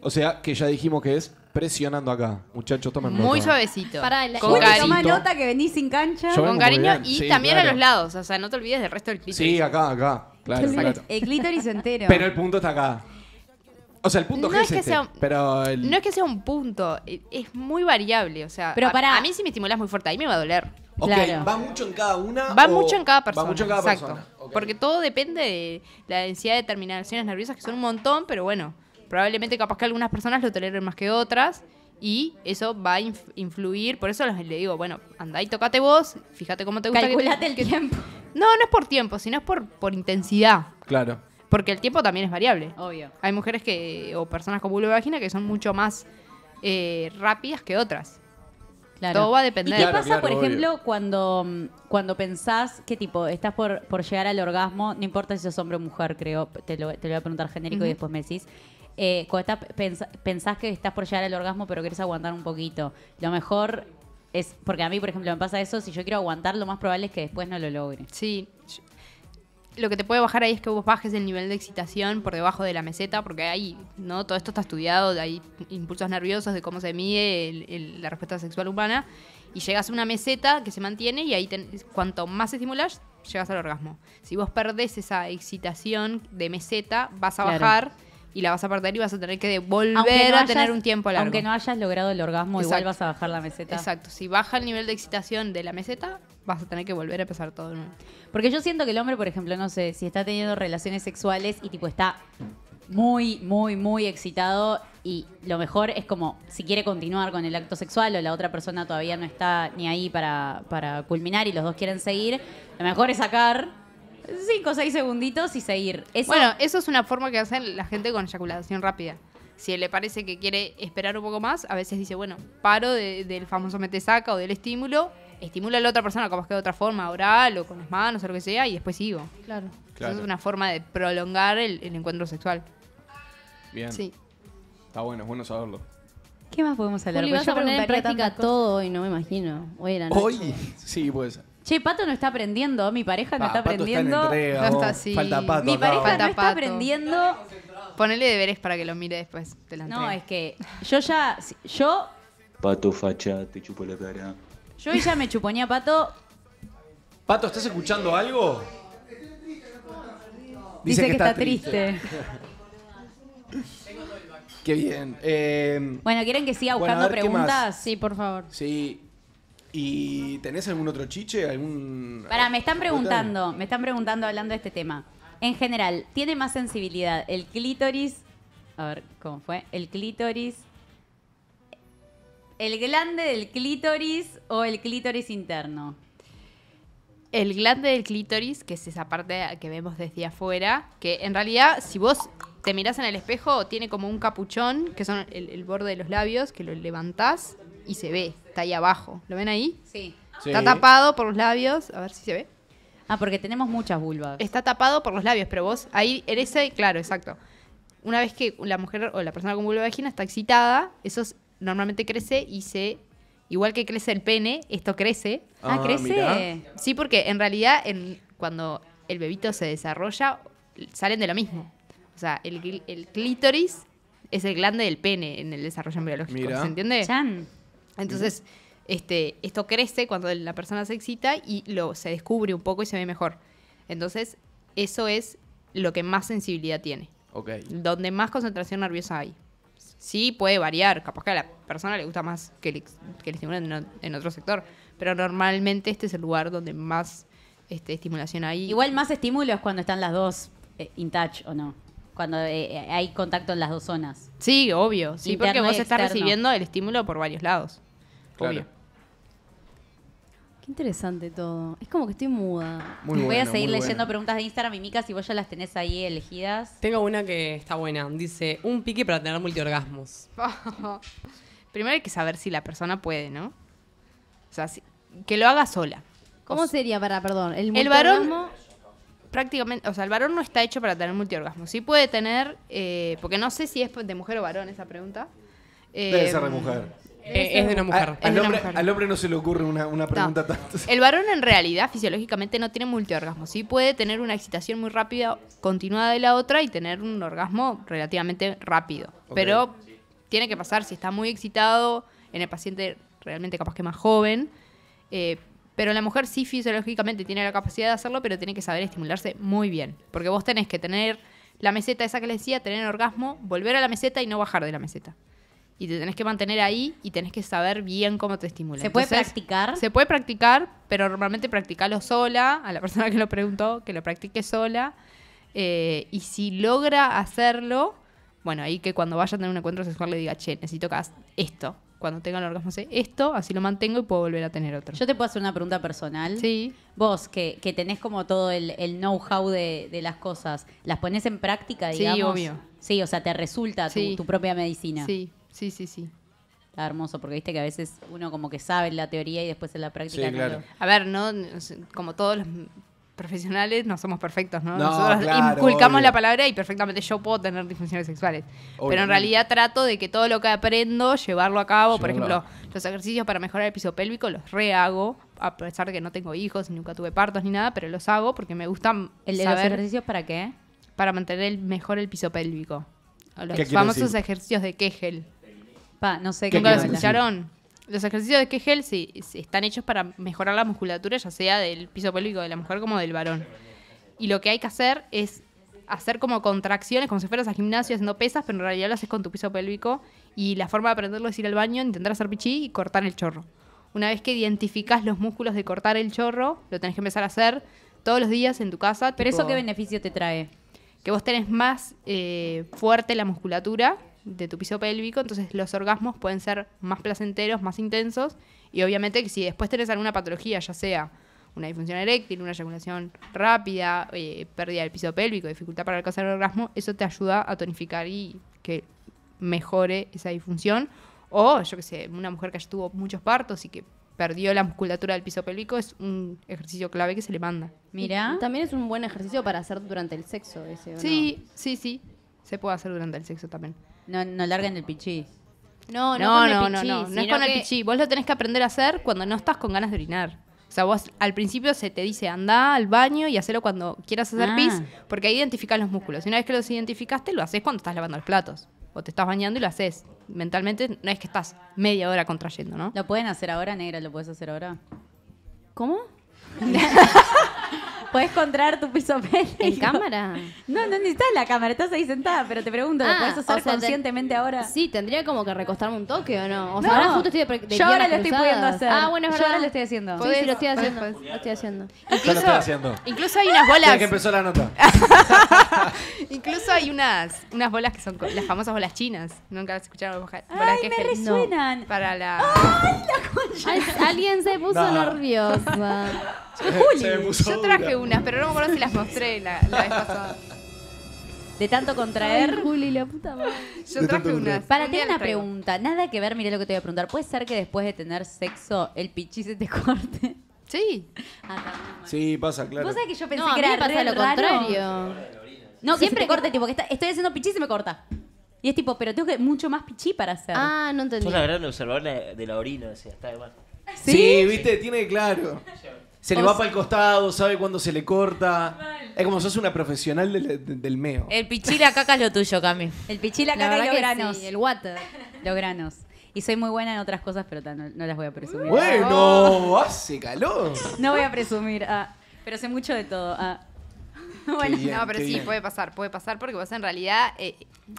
O sea, que ya dijimos que es presionando acá. Muchachos, tomen Muy suavecito. Para con cariño. Toma nota que venís sin cancha. con cariño y también a los lados. O sea, no te olvides del resto del clítoris. Sí, acá, acá. Claro, claro. El clítoris entero. Pero el punto está acá. O sea, el punto no G es, que este, sea un, No es que sea un punto, e, es muy variable. O sea, pero para... a, mí si me estimulas muy fuerte, ahí me va a doler. Ok, ¿va mucho en cada una? Va mucho en cada persona. Va mucho en cada persona. Porque todo depende de la densidad de terminaciones nerviosas, que son un montón, pero bueno probablemente capaz que algunas personas lo toleren más que otras y eso va a influir, por eso le digo, bueno, andá y tocate vos, fíjate cómo te gusta. Calculate el tiempo. No, no es por tiempo, sino es por, por intensidad. Claro. Porque el tiempo también es variable. Obvio. Hay mujeres que, o personas con vulva vagina que son mucho más eh, rápidas que otras. Claro. Todo va a depender. qué pasa, por ejemplo, cuando, cuando pensás que tipo, estás por, llegar al orgasmo, no importa si sos hombre o mujer, creo, te lo, voy a preguntar genérico y después me decís eh, cuando pensás que estás por llegar al orgasmo, pero quieres aguantar un poquito. Lo mejor es, porque a mí, por ejemplo, me pasa eso, si yo quiero aguantar, lo más probable es que después no lo logre. Sí. Lo que te puede bajar ahí es que vos bajes el nivel de excitación por debajo de la meseta, porque ahí, ¿no? Todo esto está estudiado, hay impulsos nerviosos de cómo se mide la respuesta sexual humana, y llegas a una meseta que se mantiene y ahí cuanto más estimulas, llegas al orgasmo. Si vos perdés esa excitación de meseta, vas a bajar y la vas a perder y vas a tener que volver a tener un tiempo largo. Aunque no hayas logrado el orgasmo, igual vas a bajar la meseta. Exacto, si baja el nivel de excitación de la meseta, vas a tener que volver a empezar todo de nuevo. Porque yo siento que el hombre, por ejemplo, no sé, si está teniendo relaciones sexuales y tipo está muy, muy, muy excitado y lo mejor es como si quiere continuar con el acto sexual o la otra persona todavía no está ni ahí para, para culminar y los dos quieren seguir, lo mejor es sacar 5 o 6 segunditos y seguir. bueno, eso es una forma que hacen la gente con eyaculación rápida. Si le parece que quiere esperar un poco más, a veces dice, bueno, paro del famoso metesaca o del estímulo, estimula a la otra persona, es que de otra forma, oral o con las manos o lo que sea, y después sigo. Claro. Eso es una forma de prolongar el, encuentro sexual. Bien. Sí. Está bueno, es bueno saberlo. ¿Qué más podemos hablar? Juli, yo a poner en práctica todo hoy, no me imagino. Hoy era Hoy, sí, puede ser. Che, Pato no está aprendiendo, mi pareja no está aprendiendo. No Falta pato. mi pareja no está aprendiendo. Ponele deberes para que lo mire después. No, es que yo ya, yo, Pato facha, te chupo la cara. yo ya me chuponía Pato. Pato, ¿estás escuchando algo? Dice, que, está, triste. Qué bien. Eh, bueno, ¿quieren que siga buscando preguntas? Sí, por favor. sí, ¿Y tenés algún otro chiche? ¿Algún, para me están preguntando, me están preguntando hablando de este tema. En general, ¿tiene más sensibilidad el clítoris? A ver, ¿cómo fue? ¿El clítoris? ¿El glande del clítoris o el clítoris interno? El glande del clítoris, que es esa parte que vemos desde afuera, que en realidad, si vos te mirás en el espejo, tiene como un capuchón, que son el, el borde de los labios, que lo levantás y se ve ahí abajo. ¿Lo ven ahí? Sí. Está tapado por los labios. A ver si se ve. Ah, porque tenemos muchas vulvas. Está tapado por los labios, pero vos ahí en ese, claro, exacto. Una vez que la mujer o la persona con vulva vagina está excitada, eso normalmente crece y se igual que crece el pene, esto crece. Ah, ah crece. Sí, porque en realidad en, cuando el bebito se desarrolla salen de lo mismo. O sea, el, clítoris es el glande del pene en el desarrollo embriológico. ¿Se entiende? Entonces, este, esto crece cuando la persona se excita y lo, se descubre un poco y se ve mejor. Entonces, eso es lo que más sensibilidad tiene. Donde más concentración nerviosa hay. Sí, puede variar. Capaz que a la persona le gusta más que le, que en, otro sector. Pero normalmente este es el lugar donde más este, estimulación hay. Igual más estímulo es cuando están las dos eh, in touch o no cuando eh, eh, hay contacto en las dos zonas. Sí, obvio. Sí, porque vos estás recibiendo el estímulo por varios lados. Qué interesante todo. Es como que estoy muda. Voy a seguir leyendo preguntas de Instagram y Mica si vos ya las tenés ahí elegidas. Tengo una que está buena. Dice, un pique para tener multiorgasmos. Primero hay que saber si la persona puede, ¿no? O sea, que lo haga sola. ¿Cómo sería para, perdón, el, varón prácticamente, o sea, el varón no está hecho para tener multiorgasmos Sí puede tener, eh, porque no sé si es de mujer o varón esa pregunta. Debe eh, ser de mujer. Eh, es de una ah, mujer. al, hombre, no se le ocurre una, pregunta tanto. El varón en realidad fisiológicamente no tiene multiorgasmo. Sí puede tener una excitación muy rápida, continuada de la otra y tener un orgasmo relativamente rápido. Pero tiene que pasar si está muy excitado en el paciente realmente capaz que más joven. Eh, pero la mujer sí fisiológicamente tiene la capacidad de hacerlo, pero tiene que saber estimularse muy bien. Porque vos tenés que tener la meseta esa que les decía, tener orgasmo, volver a la meseta y no bajar de la meseta y te tenés que mantener ahí y tenés que saber bien cómo te estimula. ¿Se puede practicar? Se puede practicar, pero normalmente practicalo sola, a la persona que lo preguntó, que lo practique sola. Eh, y si logra hacerlo, bueno, ahí que cuando vaya a tener un encuentro sexual le diga, che, necesito que hagas esto. Cuando tenga el orgasmo, sé esto, así lo mantengo y puedo volver a tener otro. Yo te puedo hacer una pregunta personal. Sí. Vos, que, tenés como todo el, know-how de, las cosas, ¿las pones en práctica, digamos? Sí, obvio. Sí, o sea, te resulta tu, tu propia medicina. Sí, Sí, sí, sí. Está hermoso, porque viste que a veces uno como que sabe la teoría y después en la práctica. no claro. A ver, ¿no? Como todos los profesionales no somos perfectos, ¿no? Nosotros inculcamos la palabra y perfectamente yo puedo tener disfunciones sexuales. pero en realidad trato de que todo lo que aprendo, llevarlo a cabo. Por ejemplo, los ejercicios para mejorar el piso pélvico los rehago, a pesar de que no tengo hijos y nunca tuve partos ni nada, pero los hago porque me gustan ¿El de los ejercicios para qué? Para mantener mejor el piso pélvico. Los famosos ejercicios de Kegel no sé qué. ¿Nunca los escucharon? Los ejercicios de Kegel están hechos para mejorar la musculatura, ya sea del piso pélvico de la mujer como del varón. Y lo que hay que hacer es hacer como contracciones, como si fueras al gimnasio haciendo pesas, pero en realidad lo haces con tu piso pélvico. Y la forma de aprenderlo es ir al baño, intentar hacer pichí y cortar el chorro. Una vez que identificas los músculos de cortar el chorro, lo tenés que empezar a hacer todos los días en tu casa. ¿Pero eso qué beneficio te trae? Que vos tenés más eh, fuerte la musculatura de tu piso pélvico, entonces los orgasmos pueden ser más placenteros, más intensos, y obviamente que si después tenés alguna patología, ya sea una disfunción eréctil, una eyaculación rápida, eh, pérdida del piso pélvico, dificultad para alcanzar el orgasmo, eso te ayuda a tonificar y que mejore esa disfunción. O, yo que sé, una mujer que ya tuvo muchos partos y que perdió la musculatura del piso pélvico, es un ejercicio clave que se le manda. Mira. También es un buen ejercicio para hacer durante el sexo, ese. sí, sí, sí. Se puede hacer durante el sexo también. No, no larguen el pichí. No, no, no, no, no, no, es con el pichí. Vos lo tenés que aprender a hacer cuando no estás con ganas de orinar. O sea, vos al principio se te dice anda al baño y hacelo cuando quieras hacer pis, ah. porque ahí identificas los músculos. Y una vez que los identificaste, lo haces cuando estás lavando los platos. O te estás bañando y lo haces. Mentalmente no es que estás media hora contrayendo, ¿no? Lo pueden hacer ahora, negra, lo puedes hacer ahora. ¿Cómo? ¿Puedes contraer tu piso pélvico? ¿En cámara? No, no necesitas la cámara, estás ahí sentada, pero te pregunto, ¿lo ah, puedes hacer conscientemente ahora? Sí, tendría como que recostarme un toque o no. O sea, ahora justo estoy de, Yo ahora lo estoy pudiendo hacer. Ah, bueno, es verdad. Yo ahora lo estoy haciendo. Sí, lo estoy haciendo. Lo estoy haciendo. lo estoy haciendo. Incluso hay unas bolas. Ya que empezó la nota. Incluso hay unas, unas bolas que son las famosas bolas chinas. Nunca las escucharon bolas Ay, me resuenan. Para la... Ay, la concha. alguien se puso nerviosa. Juli, yo traje unas, pero no me acuerdo si las mostré la, vez pasada. De tanto contraer. Juli, la puta madre. Yo traje unas. Para, ti una pregunta. Nada que ver, miré lo que te voy a preguntar. ¿Puede ser que después de tener sexo el pichi se te corte? Sí. Ah, sí, pasa, claro. cosa que yo pensé no, que era pasa lo contrario. No, siempre se tipo, que está- estoy haciendo pichí y se me corta. Y es tipo, pero tengo que mucho más pichí para hacer. Ah, no entendí. Sos la no observadora de la orina, decía, está igual. Sí, viste, tiene claro. Se le va para el costado, sabe cuándo se le corta. Es como sos una profesional del, del meo. El pichí la caca es lo tuyo, Cami. El pichí, la caca y los granos. el water. Los granos. Y soy muy buena en otras cosas, pero no, las voy a presumir. Bueno, oh. hace calor. No voy a presumir, ah, pero sé mucho de todo. Ah. no, pero sí, puede pasar, puede pasar porque vos en realidad, eh,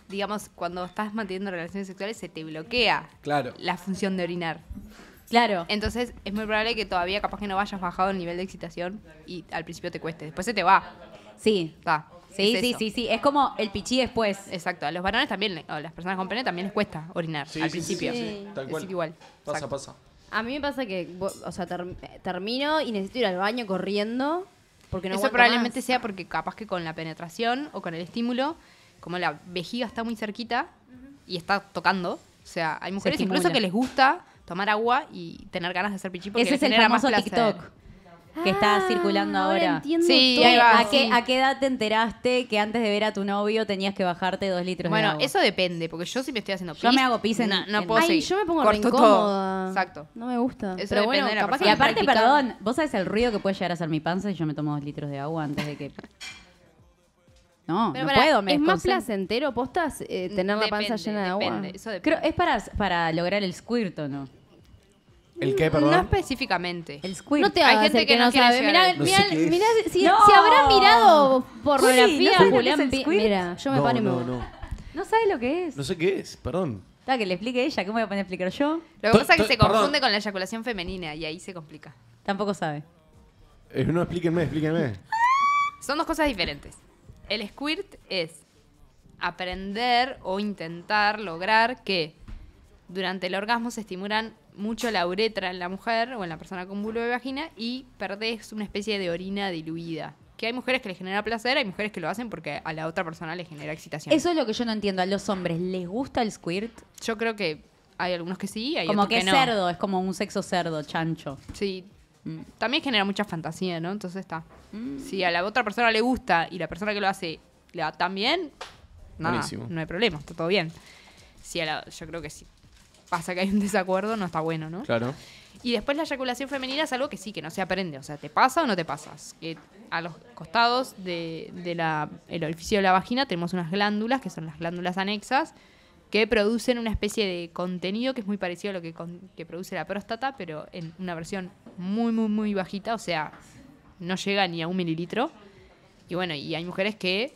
digamos, cuando estás manteniendo relaciones sexuales se te bloquea claro. la función de orinar. Claro. Entonces es muy probable que todavía capaz que no vayas bajado el nivel de excitación y al principio te cueste, después se te va. Sí. Sí, sí, sí, sí. Es como el pichí después. Exacto. A los varones también, o a las personas con pene también les cuesta orinar al principio. Sí, sí, Tal cual. igual. Pasa, pasa. A mí me pasa que, o sea, termino y necesito ir al baño corriendo porque no Eso probablemente sea porque capaz que con la penetración o con el estímulo, como la vejiga está muy cerquita y está tocando, o sea, hay mujeres incluso que les gusta tomar agua y tener ganas de ser pichipos Ese es el más TikTok que está ah, circulando ahora. sí, ¿A, qué, ¿A qué edad te enteraste que antes de ver a tu novio tenías que bajarte dos litros bueno, de agua? Bueno, eso depende, porque yo sí me estoy haciendo pis, Yo me hago pis en, no, Ay, yo me pongo Exacto. No me gusta. Eso Pero bueno, capaz Y aparte, perdón, vos sabés el ruido que puede llegar a hacer mi panza si yo me tomo dos litros de agua antes de que... No, no puedo. Me es más placentero, postas, eh, tener la panza llena de agua. Creo, es para, para lograr el squirt, ¿no? ¿El qué, perdón? No específicamente. El squirt. No te Hay gente que, no, sabe. Mirá, mirá, si- habrá mirado por pornografía, Julián. Mira, yo me No, no, no. No sabe lo que es. No sé qué es, perdón. Está, que le explique ella. ¿Cómo voy a poner a explicar yo? Lo que pasa es que se confunde con la eyaculación femenina y ahí se complica. Tampoco sabe. Eh, no, explíquenme, explíquenme. Son dos cosas diferentes. El squirt es aprender o intentar lograr que durante el orgasmo se estimulan mucho la uretra en la mujer o en la persona con bulo de vagina y perdés una especie de orina diluida. Que hay mujeres que le genera placer, hay mujeres que lo hacen porque a la otra persona le genera excitación. Eso es lo que yo no entiendo. ¿A los hombres les gusta el squirt? Yo creo que hay algunos que sí, hay como que, cerdo, es como un sexo cerdo, chancho. Sí. Mm. También genera mucha fantasía, ¿no? Entonces está. Mm. Si a la otra persona le gusta y la persona que lo hace le da tan bien, no hay problema, está todo bien. si yo creo que sí pasa que hay un desacuerdo, no está bueno, ¿no? Claro. Y después la eyaculación femenina es algo que sí, que no se aprende. O sea, ¿te pasa o no te pasas? Que a los costados del de, el orificio de la vagina tenemos unas glándulas, que son las glándulas anexas, que producen una especie de contenido que es muy parecido a lo que produce la próstata, pero en una versión muy, muy, muy bajita. O sea, no llega ni a un mililitro. Y bueno, y hay mujeres que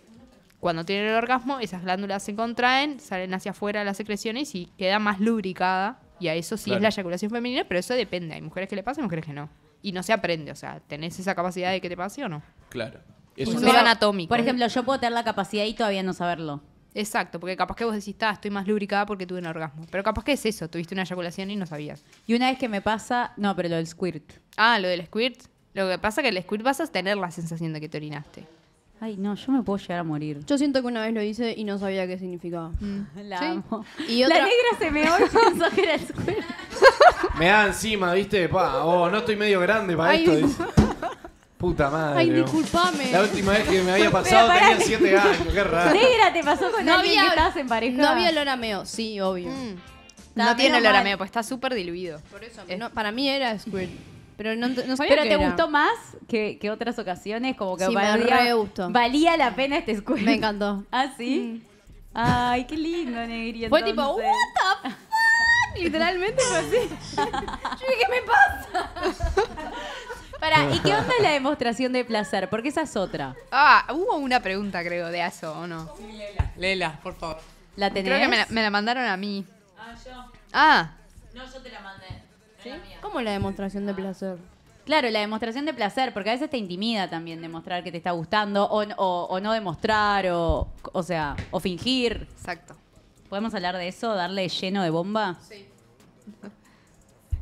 cuando tienen el orgasmo, esas glándulas se contraen, salen hacia afuera las secreciones y queda más lubricada. Y a eso sí es la eyaculación femenina, pero eso depende. Hay mujeres que le pasa y mujeres que no. Y no se aprende, o sea, ¿tenés esa capacidad de que te pase o no? Claro. Eso es anatómico. Por ¿eh? ejemplo, yo puedo tener la capacidad y todavía no saberlo. Exacto, porque capaz que vos decís, ah, estoy más lubricada porque tuve un orgasmo. Pero capaz que es eso, tuviste una eyaculación y no sabías. Y una vez que me pasa, no, pero lo del squirt. Ah, lo del squirt. Lo que pasa es que el squirt vas a tener la sensación de que te orinaste. Ay, no, yo me puedo llegar a morir. Yo siento que una vez lo hice y no sabía qué significaba. Mm, la amo. La negra se me oye pensó que era el Me da encima, ¿viste? Pa, oh, no estoy medio grande para esto. Puta madre. Ay, disculpame. La última vez que me había pasado tenía 7 siete años, qué raro. Negra, te pasó con No que estabas en pareja. No había olor a meo, sí, obvio. Mm. No, tiene el a pues está súper diluido. Por eso, para mí era squirt. Pero no, Pero te gustó más que, que, otras ocasiones, como que sí, valía, me gustó. valía la pena este escuela. Me encantó. ¿Ah, sí? Mm. Ay, qué lindo, Negri. Fue tipo, what the fuck? Literalmente fue así. Yo dije, ¿qué me pasa? Pará, ¿y qué onda la demostración de placer? Porque esa es otra. Ah, hubo una pregunta, creo, de ASO, ¿o no? Sí, Lela. Lela, por favor. ¿La tenés? Creo que me la, me la mandaron a mí. Ah, yo. Ah. No, yo te la mandé. ¿Cómo la demostración de ah. placer? Claro, la demostración de placer, porque a veces te intimida también demostrar que te está gustando o, no demostrar o, sea, o fingir. Exacto. ¿Podemos hablar de eso? ¿Darle lleno de bomba? Sí.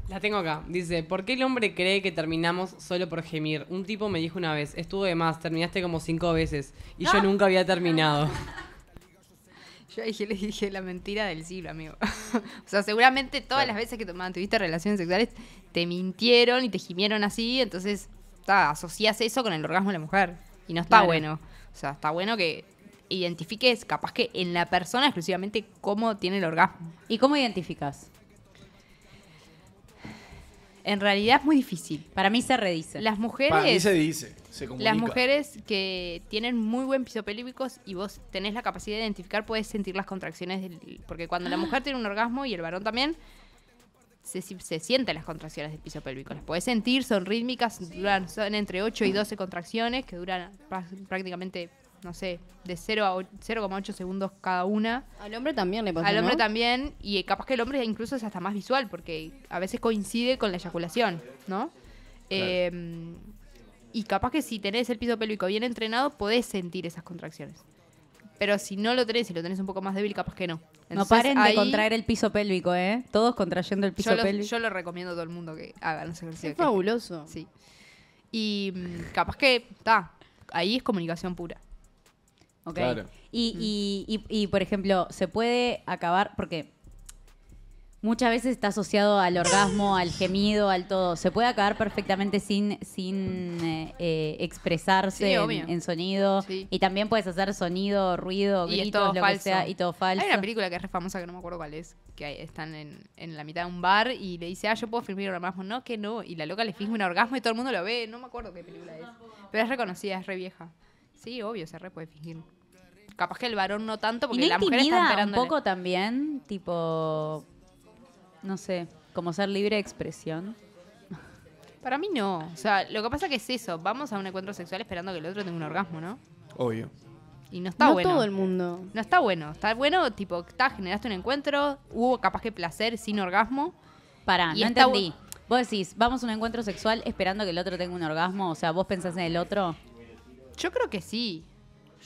La tengo acá. Dice, ¿por qué el hombre cree que terminamos solo por gemir? Un tipo me dijo una vez, estuvo de más, terminaste como cinco veces y yo ah. nunca había terminado. Yo dije, le dije la mentira del siglo, amigo. o sea, seguramente todas las veces que tomaban, tuviste relaciones sexuales te mintieron y te gimieron así, entonces asocias eso con el orgasmo de la mujer. Y no está bueno. O sea, está bueno que identifiques, capaz que en la persona exclusivamente, cómo tiene el orgasmo. ¿Y cómo identificas? En realidad es muy difícil. Para mí se redice. Las mujeres. Para mí se dice las mujeres que tienen muy buen piso pélvico y vos tenés la capacidad de identificar, puedes sentir las contracciones. porque cuando la ah. mujer tiene un orgasmo y el varón también, se, sienten las contracciones del piso pélvico. Las podés sentir, son rítmicas, duran, son entre 8 y 12 contracciones que duran prácticamente no sé, de a 0 0,8 segundos cada una. Al hombre también le pasa. Al hombre también, y capaz que el hombre incluso es hasta más visual, porque a veces coincide con la eyaculación, ¿no? Em, y capaz que si tenés el piso pélvico bien entrenado, podés sentir esas contracciones. Pero si no lo tenés, si lo tenés un poco más débil, capaz que no. no paren de contraer el piso pélvico, ¿eh? Todos contrayendo el piso pélvico. yo lo recomiendo a todo el mundo que hagan ejercicio. Es fabuloso. Sí. Y mm, capaz que, está, ahí es comunicación pura. Claro. Y, y, por ejemplo, se puede acabar, porque muchas veces está asociado al orgasmo, al gemido, al todo. Se puede acabar perfectamente sin, sin eh, eh, expresarse en, sonido. Y también puedes hacer sonido, ruido, gritos, lo que sea, y todo falso. Hay una película que es re famosa que no me acuerdo cuál es, que están en, la mitad de un bar y le dice, ah, yo puedo filmar un orgasmo. No, que no. Y la loca le finge un orgasmo y todo el mundo lo ve. No me acuerdo qué película es. Pero es reconocida, es re vieja. Sí, obvio, se re puede fingir capaz que el varón no tanto porque la mujer está un poco también tipo no sé, como ser libre de expresión. Para mí no. O sea, lo que pasa que es eso. Vamos a un encuentro sexual esperando que el otro tenga un orgasmo, ¿no? Obvio. Y no está bueno. todo el mundo. No está bueno. Está bueno, tipo, está, generaste un encuentro, hubo capaz que placer sin orgasmo. para no entendí. Vos decís, vamos a un encuentro sexual esperando que el otro tenga un orgasmo. O sea, ¿vos pensás en el otro? Yo creo que sí.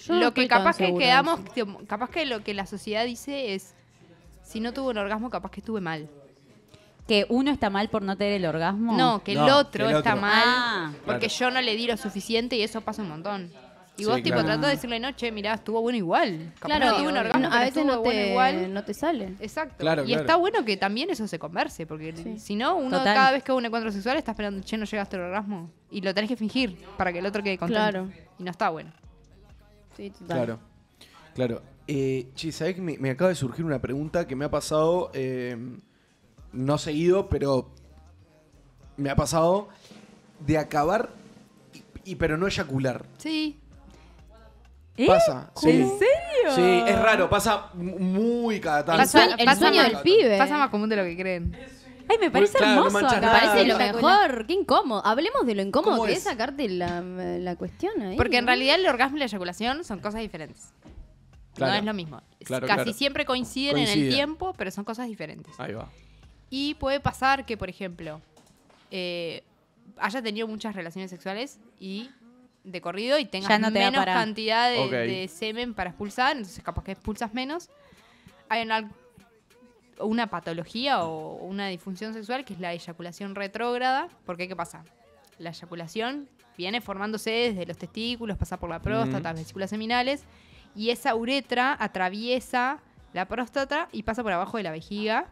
lo que capaz que quedamos, capaz que lo que la sociedad dice es, si no tuvo un orgasmo, capaz que estuve mal que uno está mal por no tener el orgasmo. No, que el, otro está mal ah. porque yo no le di lo suficiente y eso pasa un montón. Y vos, tipo, claro. de decirle, no, che, mirá, estuvo bueno igual. claro, un a veces no te, igual. no te sale. Exacto. Claro, y está bueno que también eso se converse, porque si no, uno cada vez que uno un encuentro sexual está esperando, che, no llegaste al orgasmo. Y lo tenés que fingir para que el otro quede contento. Y no está bueno. Sí, Claro. Claro. Eh, che, ¿sabés que me, acaba de surgir una pregunta que me ha pasado. Eh, no seguido, pero me ha pasado de acabar, y, pero no eyacular. Sí. ¿Eh? Pasa. ¿En serio? Sí, es raro, pasa muy cada tanto. Pasa, el sueño del pibe. Pasa más común de lo que creen. Ay, me parece hermoso. Me parece lo mejor. Qué incómodo. Hablemos de lo incómodo que es? sacarte la, la cuestión ahí. Porque en realidad el orgasmo y la eyaculación son cosas diferentes. No es lo mismo. Casi siempre coinciden en el tiempo, pero son cosas diferentes. Ahí va. Y puede pasar que, por ejemplo, eh, haya tenido muchas relaciones sexuales y de corrido y tengas menos cantidad de, semen para expulsar, entonces capaz que expulsas menos. Hay una, patología o una disfunción sexual que es la eyaculación retrógrada, porque ¿qué pasa? La eyaculación viene formándose desde los testículos, pasa por la próstata, vesículas seminales, y esa uretra atraviesa la próstata y pasa por abajo de la vejiga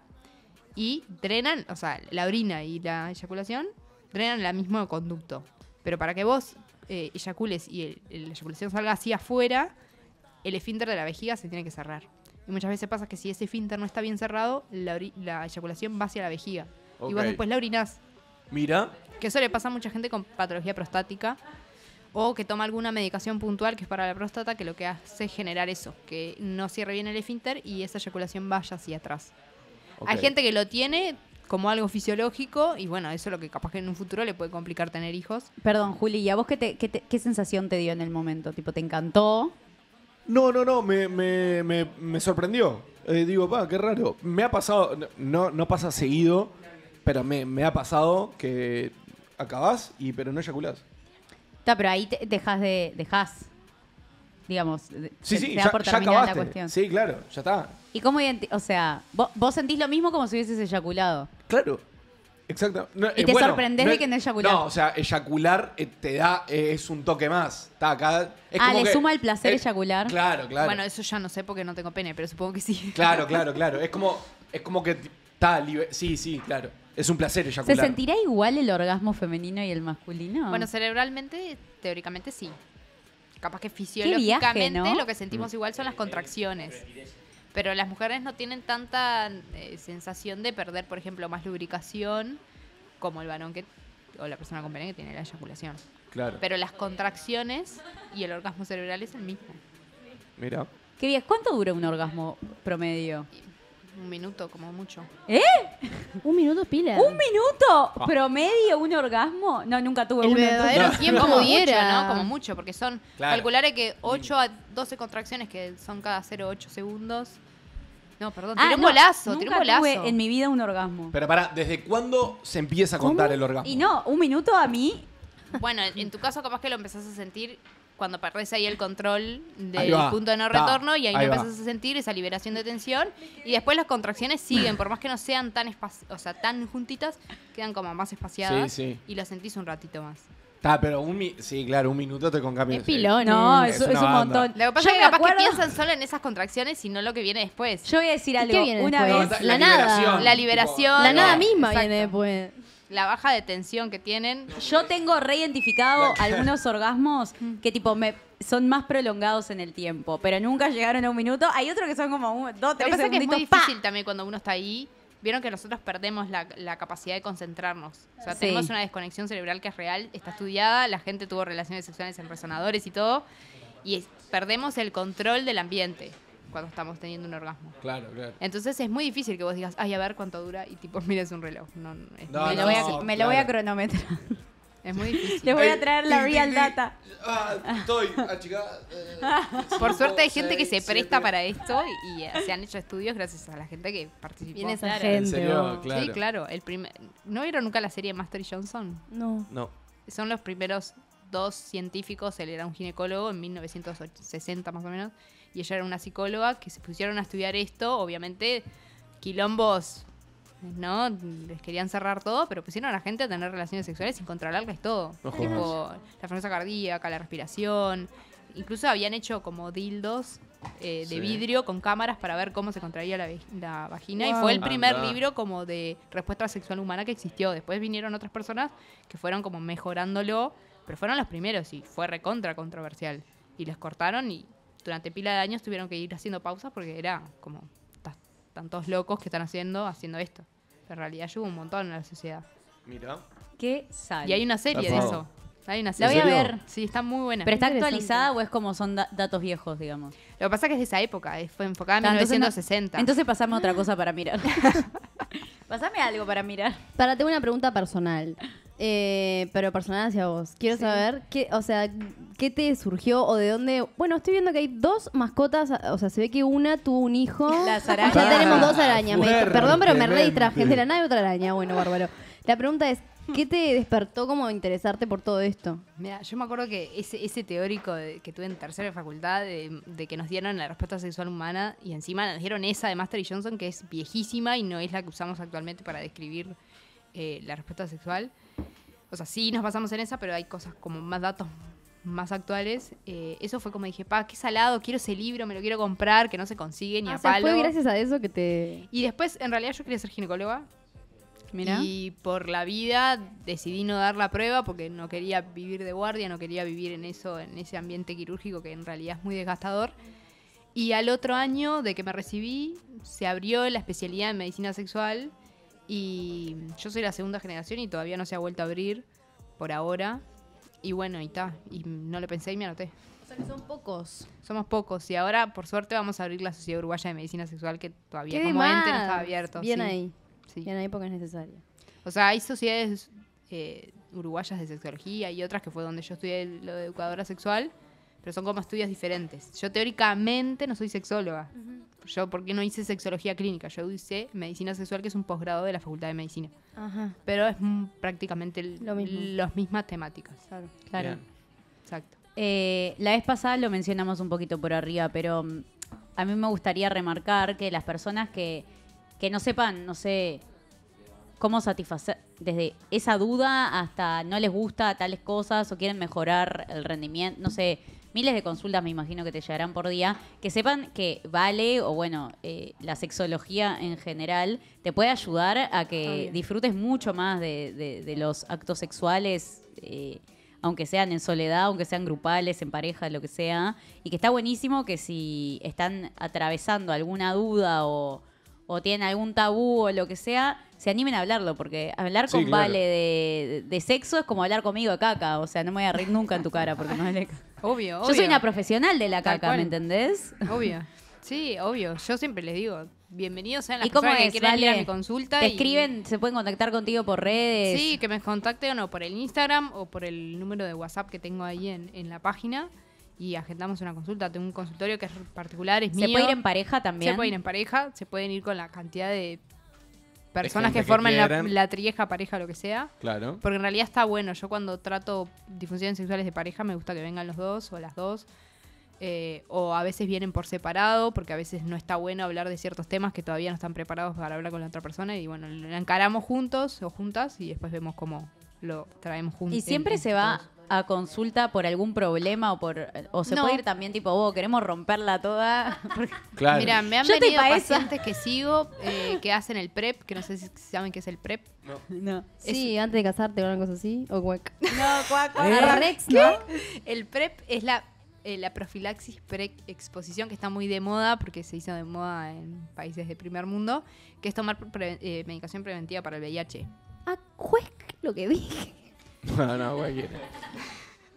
y drenan, o sea, la orina y la eyaculación drenan el mismo conducto. Pero para que vos eh, eyacules y la eyaculación salga hacia afuera, el esfínter de la vejiga se tiene que cerrar. Y muchas veces pasa que si ese esfínter no está bien cerrado, la, eyaculación va hacia la vejiga. Y vos después la orinás. Mira. Que eso le pasa a mucha gente con patología prostática o que toma alguna medicación puntual que es para la próstata, que lo que hace es generar eso, que no cierre bien el esfínter y esa eyaculación vaya hacia atrás. Hay gente que lo tiene como algo fisiológico y bueno, eso es lo que capaz que en un futuro le puede complicar tener hijos. Perdón, Juli, ¿y a vos qué, qué, sensación te dio en el momento? Tipo, ¿te encantó? No, no, no, me, me, me, me sorprendió. Eh, digo, pa, qué raro. Me ha pasado, no, no pasa seguido, pero me, ha pasado que acabás y pero no eyaculás. Está, pero ahí te, dejas de digamos, sí, ya, por la cuestión. Sí, claro, ya está. ¿Y cómo O sea, vos, sentís lo mismo como si hubieses eyaculado. Claro. Exacto. y eh, te sorprende de que no eyacular. No, o sea, eyacular eh, te da, eh, es un toque más. Está acá. ah, le suma el placer eyacular. Claro, claro. Bueno, eso ya no sé porque no tengo pene, pero supongo que sí. Claro, claro, claro. Es como, es como que está libre. Sí, sí, claro. Es un placer eyacular. ¿Se sentirá igual el orgasmo femenino y el masculino? Bueno, cerebralmente, teóricamente sí capaz que fisiológicamente lo que sentimos mm. igual son las contracciones. Pero las mujeres no tienen tanta eh, sensación de perder, por ejemplo, más lubricación como el varón que o la persona con pene que tiene la eyaculación. Pero las contracciones y el orgasmo cerebral es el mismo. Mira. Qué ¿Cuánto dura un orgasmo promedio? Un minuto, como mucho. ¿Eh? Un minuto pila. ¿Un minuto? ¿Promedio? ¿Un orgasmo? No, nunca tuve El verdadero tiempo como ¿no? Como mucho, porque son. Calcularé que 8 a 12 contracciones, que son cada 0,8 segundos. No, perdón, Ah, un golazo, un nunca tuve en mi vida un orgasmo. Pero para ¿desde cuándo se empieza a contar el orgasmo? Y no, un minuto a mí Bueno, en tu caso capaz que lo empezás a sentir cuando perdés ahí el control del punto de no retorno y ahí, no a sentir esa liberación de tensión y después las contracciones siguen, por más que no sean tan, o tan juntitas, quedan como más espaciadas y lo sentís un ratito más. Está, pero un sí, claro, un minuto te con Es pilón, no, es, es, un montón. Lo que pasa es que capaz que piensan solo en esas contracciones y no lo que viene después. Yo voy a decir algo. una vez. La, la, nada. La liberación. la nada misma viene después la baja de tensión que tienen. Yo tengo reidentificado algunos orgasmos mm. que tipo me son más prolongados en el tiempo, pero nunca llegaron a un minuto. Hay otros que son como dos, tres es muy difícil también cuando uno está ahí. Vieron que nosotros perdemos la, capacidad de concentrarnos. O sea, tenemos una desconexión cerebral que es real, está estudiada, la gente tuvo relaciones sexuales en resonadores y todo, y perdemos el control del ambiente cuando estamos teniendo un orgasmo. Claro, claro. Entonces es muy difícil que vos digas, ay, a ver cuánto dura y tipo, mira, es un reloj. No, no, me, lo voy a, voy a cronometrar. Es muy difícil. Les voy a traer la real data. Ah, estoy eh, Por suerte hay gente que se presta para esto y, eh, se han hecho estudios gracias a la gente que participó. Viene Serio, Sí, claro. El ¿No vieron nunca la serie Master Johnson? No. No. Son los primeros dos científicos. Él era un ginecólogo en 1960 más o menos y ella era una psicóloga, que se pusieron a estudiar esto, obviamente, quilombos, ¿no? Les querían cerrar todo, pero pusieron a la gente a tener relaciones sexuales sin controlarles todo. tipo, la frecuencia cardíaca, la respiración. Incluso habían hecho como dildos eh, de vidrio con cámaras para ver cómo se contraía la, vagina y fue el primer libro como de respuesta sexual humana que existió. Después vinieron otras personas que fueron como mejorándolo, pero fueron los primeros y fue recontra controversial. Y les cortaron y durante pila de años tuvieron que ir haciendo pausas porque era como tantos locos que están haciendo haciendo esto. en realidad ayuda un montón en la sociedad. Mira. Qué sale. Y hay una serie de eso. La voy a ver. Sí, está muy buena. ¿Pero está actualizada o es como son datos viejos, digamos? Lo que pasa es que es de esa época, eh, fue enfocada en 1960. Entonces pasame otra cosa para mirar. pasame algo para mirar. Para, tengo una pregunta personal. Eh, pero personal hacia vos. Quiero saber qué, o sea, qué te surgió o de dónde. Bueno, estoy viendo que hay dos mascotas. O sea, se ve que una tuvo un hijo. Las arañas. Ah, ya tenemos dos ah, arañas. perdón, pero me re distraje. de la nave otra araña. Bueno, bárbaro. La pregunta es. ¿Qué te despertó como interesarte por todo esto? Mira, yo me acuerdo que ese, ese teórico que tuve en tercera facultad de, que nos dieron la respuesta sexual humana y encima nos dieron esa de Master y Johnson que es viejísima y no es la que usamos actualmente para describir eh, la respuesta sexual o sea, sí nos basamos en esa, pero hay cosas como más datos más actuales. Eh, eso fue como dije, pa, qué salado, quiero ese libro, me lo quiero comprar, que no se consigue ni ah, a sea, Fue gracias a eso que te. Y después, en realidad, yo quería ser ginecóloga. Y por la vida decidí no dar la prueba porque no quería vivir de guardia, no quería vivir en eso, en ese ambiente quirúrgico que en realidad es muy desgastador. Y al otro año de que me recibí, se abrió la especialidad en medicina sexual y yo soy la segunda generación y todavía no se ha vuelto a abrir por ahora. Y bueno, y está. Y no lo pensé y me anoté. O sea que son pocos. Somos pocos. Y ahora, por suerte, vamos a abrir la Sociedad Uruguaya de Medicina Sexual, que todavía como ente no estaba abierto. Bien ahí. Bien ahí porque es necesario. O sea, hay sociedades eh, uruguayas de sexología y otras que fue donde yo estudié lo de educadora sexual, pero son como estudios diferentes. Yo teóricamente no soy sexóloga. Yo, ¿por qué no hice sexología clínica? Yo hice medicina sexual, que es un posgrado de la Facultad de Medicina. Pero es prácticamente las mismas temáticas. Claro. Claro. Exacto. Eh, la vez pasada lo mencionamos un poquito por arriba, pero mm, a mí me gustaría remarcar que las personas que, que no sepan, no sé, cómo satisfacer, desde esa duda hasta no les gusta tales cosas o quieren mejorar el rendimiento, no sé, miles de consultas me imagino que te llegarán por día, que sepan que vale, o bueno, eh, la sexología en general, te puede ayudar a que disfrutes mucho más de, los actos sexuales. Eh, aunque sean en soledad, aunque sean grupales, en pareja, lo que sea. Y que está buenísimo que si están atravesando alguna duda o, o tienen algún tabú o lo que sea, se animen a hablarlo, porque hablar con Vale de, sexo es como hablar conmigo de caca, o sea, no me voy a reír nunca en tu cara porque no es. Obvio, obvio. Yo soy una profesional de la caca, ¿me entendés? Obvio. Sí, obvio. Yo siempre les digo, bienvenidos sean las que quieran a mi consulta. Te escriben, se pueden contactar contigo por redes. Sí, que me contacten o por el Instagram o por el número de WhatsApp que tengo ahí en, en la página y agendamos una consulta. Tengo un consultorio que es particular, es mío. ¿Se puede ir en pareja también? Se puede ir en pareja, se pueden ir con la cantidad de personas que, formen la, la, trieja, pareja, lo que sea. Claro. Porque en realidad está bueno. Yo cuando trato disfunciones sexuales de pareja me gusta que vengan los dos o las dos. Eh, o a veces vienen por separado, porque a veces no está bueno hablar de ciertos temas que todavía no están preparados para hablar con la otra persona. Y bueno, la encaramos juntos o juntas y después vemos cómo lo traemos juntos. Y siempre se va a consulta por algún problema o por o se puede ir también tipo oh, queremos romperla toda mira me han venido pacientes que sigo eh, que hacen el prep que no sé si saben qué es el prep no, sí antes de casarte o algo así o cuac no ¿Eh? el prep es la eh, la profilaxis pre-exposición, que está muy de moda porque se hizo de moda en países de primer mundo, que es tomar medicación preventiva para el VIH. Ah, cuec lo que dije. No, no, cualquiera.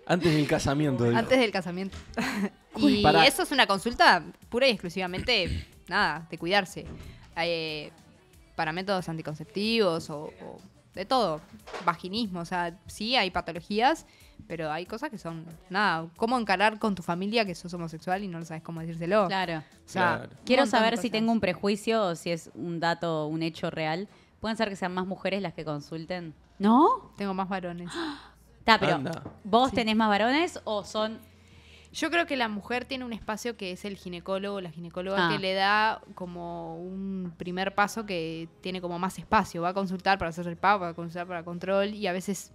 Antes del casamiento. Antes del casamiento. y eso es una consulta pura y exclusivamente, nada, de cuidarse. Eh, para métodos anticonceptivos o, de todo. Vaginismo, o sea, sí hay patologías, pero hay cosas que son, nada, cómo encarar con tu familia que sos homosexual y no sabes cómo decírselo. Claro. claro. Quiero saber si tengo un prejuicio o si es un dato, un hecho real. ¿Pueden ser que sean más mujeres las que consulten? ¿No? Tengo más varones. Está, pero ¿vos tenés más varones o son yo creo que la mujer tiene un espacio que es el ginecólogo, la ginecóloga ah. que le da como un primer paso que tiene como más espacio. Va a consultar para hacer el pago, va a consultar para control y a veces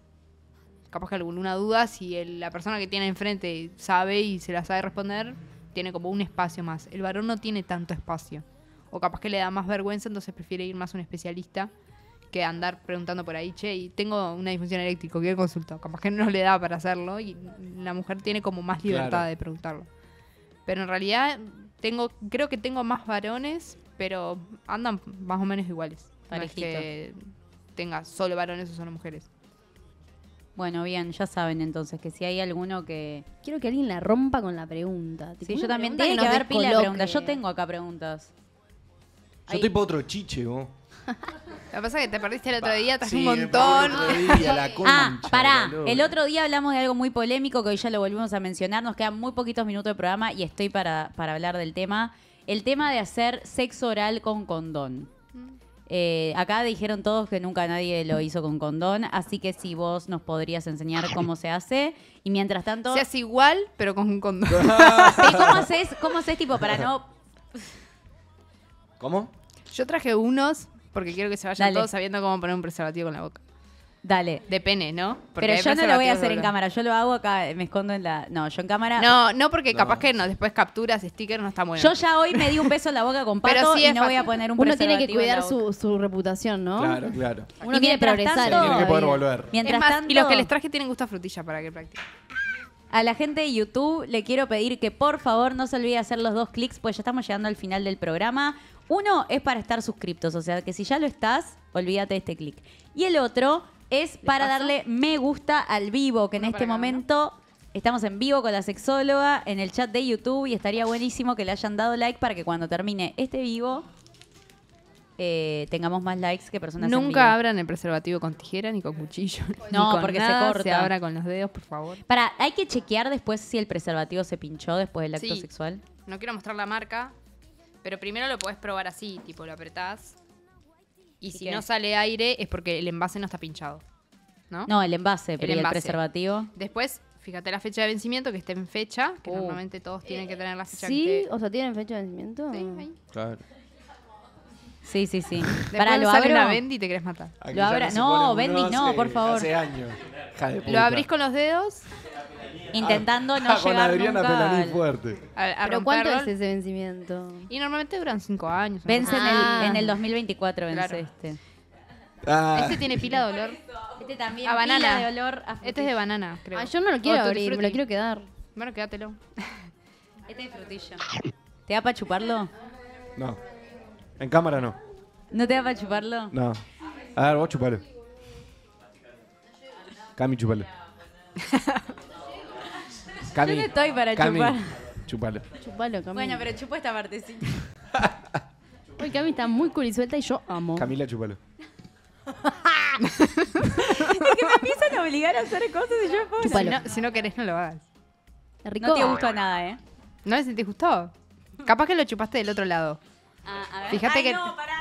capaz que alguna duda, si la persona que tiene enfrente sabe y se la sabe responder, tiene como un espacio más. El varón no tiene tanto espacio. O capaz que le da más vergüenza, entonces prefiere ir más a un especialista que andar preguntando por ahí, che, y tengo una disfunción eléctrica, quiero consulto? Capaz que no le da para hacerlo y la mujer tiene como más libertad de preguntarlo. Pero en realidad tengo, creo que tengo más varones, pero andan más o menos iguales. que tenga solo varones o solo mujeres. Bueno, bien, ya saben entonces que si hay alguno que. Quiero que alguien la rompa con la pregunta. yo también. tengo que, pila preguntas. Yo tengo acá preguntas. Yo estoy para otro chiche, lo que pasa es que te perdiste el otro día, estás un montón. ah, pará. el otro día hablamos de algo muy polémico que hoy ya lo volvimos a mencionar. Nos quedan muy poquitos minutos de programa y estoy para, para hablar del tema. El tema de hacer sexo oral con condón. Mm. Eh, acá dijeron todos que nunca nadie lo hizo con condón, así que si vos nos podrías enseñar cómo se hace. Y mientras tanto. Se hace igual, pero con un condón. sí, eh, ¿cómo haces? ¿Cómo haces tipo para no. ¿Cómo? Yo traje unos porque quiero que se vayan todos sabiendo cómo poner un preservativo en la boca. Dale. De pene, ¿no? Pero yo no lo voy a hacer en cámara, yo lo hago acá, me escondo en la. No, yo en cámara. No, no, porque capaz que no, después capturas, stickers, no está bueno. Yo ya hoy me di un peso en la boca con pato y no voy a poner un Uno tiene que cuidar su, su reputación, ¿no? Claro, claro. Uno Y progresar. Tiene que poder volver. Mientras tanto, y los que les traje tienen gusto a frutilla para que practiquen. a la gente de YouTube le quiero pedir que por favor no se olvide hacer los dos clics, pues ya estamos llegando al final del programa. Uno es para estar suscriptos, o sea que si ya lo estás, olvídate de este clic. Y el otro es para darle me gusta al vivo, que en este momento Estamos en vivo con la sexóloga en el chat de YouTube y estaría buenísimo que le hayan dado like para que cuando termine este vivo eh, tengamos más likes que personas Nunca abran el preservativo con tijera ni con cuchillo. No, porque se corta. Se abra con los dedos, por favor. Para, hay que chequear después si el preservativo se pinchó después del acto sexual. No quiero mostrar la marca, pero primero lo puedes probar así, tipo lo apretás. Y, si no sale aire es porque el envase no está pinchado. ¿No? No, el envase, pero el, preservativo. Después, fíjate la fecha de vencimiento, que esté en fecha, que uh. normalmente todos tienen que tener la fecha. ¿Sí? O sea, ¿tienen fecha de vencimiento? Sí, Claro. Sí, sí, sí. Para lo abro. Bendy te querés matar. lo No, Bendy no, por favor. Lo abrís con los dedos intentando ah, no llegar nunca al, fuerte. A, fuerte ¿Pero cuánto es ese vencimiento? Y normalmente duran cinco años. Vence en, el, ah. en el 2024, vence este. Ah. Este tiene pila de olor. Este también. A banana. de olor este es de banana, creo. yo no lo quiero abrir, me lo quiero quedar. Bueno, quédatelo. este es frutilla. ¿Te da para chuparlo? No. En cámara no. ¿No te da para chuparlo? No. A ver, vos chupalo. Cami, chupalo. Yo no estoy para chupar. Chupalo. Chupalo, Bueno, pero chupa esta sí. Uy, Cami está muy curisuelta y yo amo. Camila, chupalo. es que me empiezan a obligar a hacer cosas y yo Si no, si no querés, no lo hagas. Rico. No te gustó nada, ¿eh? ¿No si te gustó? Capaz que lo chupaste del otro lado. Ah, a ver. Fíjate que. No, pará,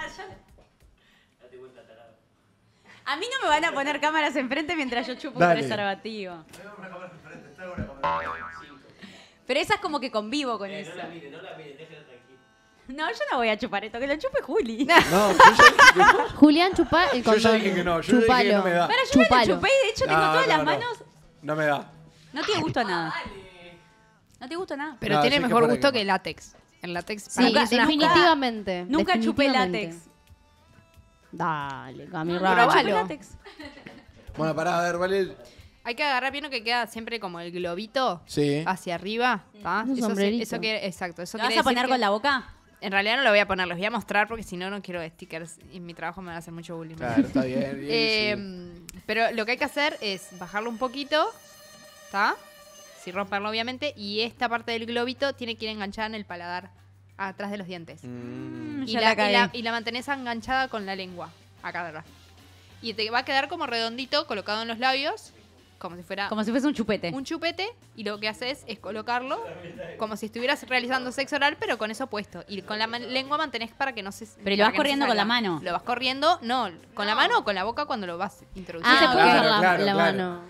A mí no me van a poner cámaras enfrente mientras yo chupo un Dale. preservativo. Pero esa es como que convivo con Eh, eso. no la mire, no la mire, déjenla tranquila. No, yo no voy a chupar esto, que lo chupe Juli. No, Julián, chupa el yo, ya dije que no, yo dije que no me da. Pero yo no lo chupé y de hecho tengo todas las manos. No me da. No tiene gusto a nada. Ah, no te gusta nada. Pero tiene mejor gusto que- el látex. El látex Sí, definitivamente. Nunca chupé látex. Dale, Camila. no chupé látex. Bueno, pará, a ver, vale. Hay que agarrar bien lo que queda siempre como el globito hacia arriba. Eso, exacto. ¿Lo vas a poner con la boca? En realidad no lo voy a poner, los voy a mostrar porque si no, no quiero stickers y en mi trabajo me van a hacer mucho bullying. Claro, está bien. bien, em, Pero lo que hay que hacer es bajarlo un poquito, ¿está? Sin romperlo, obviamente. Y esta parte del globito tiene que ir enganchada en el paladar, atrás de los dientes. Mm. Y la, y, la, mantenés enganchada con la lengua, acá atrás. Y te va a quedar como redondito, colocado en los labios como si fuera Como si fuese un chupete. un chupete y lo que haces es colocarlo como si estuvieras realizando sexo oral, pero con eso puesto. Y con la lengua mantenés para que no se. Pero lo vas corriendo con la mano. Lo vas corriendo, no, con la mano o con la boca cuando lo vas ah, introduciendo. Ah, la, mano.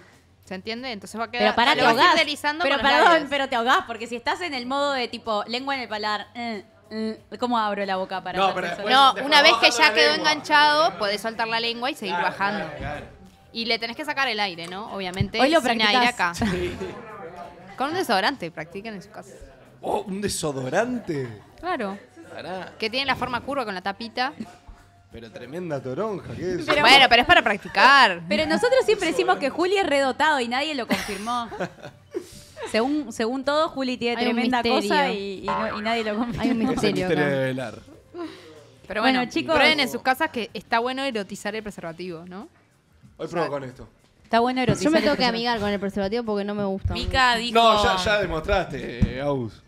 ¿Se entiende? Entonces va a quedar. Pero para te ahogas ahogás. Pero pero te ahogás, porque si estás en el modo de tipo lengua en el paladar, eh, eh, ¿cómo abro la boca para No, No, una vez que ya quedó enganchado, podés soltar la lengua y seguir bajando. Y le tenés que sacar el aire, ¿no? Obviamente, Hoy lo acá. Con un desodorante, practiquen en su casa. Oh, un desodorante. Claro. Que tiene la forma curva con la tapita. Pero tremenda toronja, ¿qué es? Pero, bueno, pero es para practicar. Pero nosotros siempre decimos que Juli es redotado y nadie lo confirmó. Según, según todo, Juli tiene tremenda cosa y, nadie lo confirmó. Hay un misterio Pero bueno, chicos. prueben en sus casas que está bueno erotizar el preservativo, ¿no? Hoy pruebo con esto. Está bueno erotizar. Yo me tengo que amigar con el preservativo porque no me gusta. Mica dijo. No, ya, ya demostraste, eh,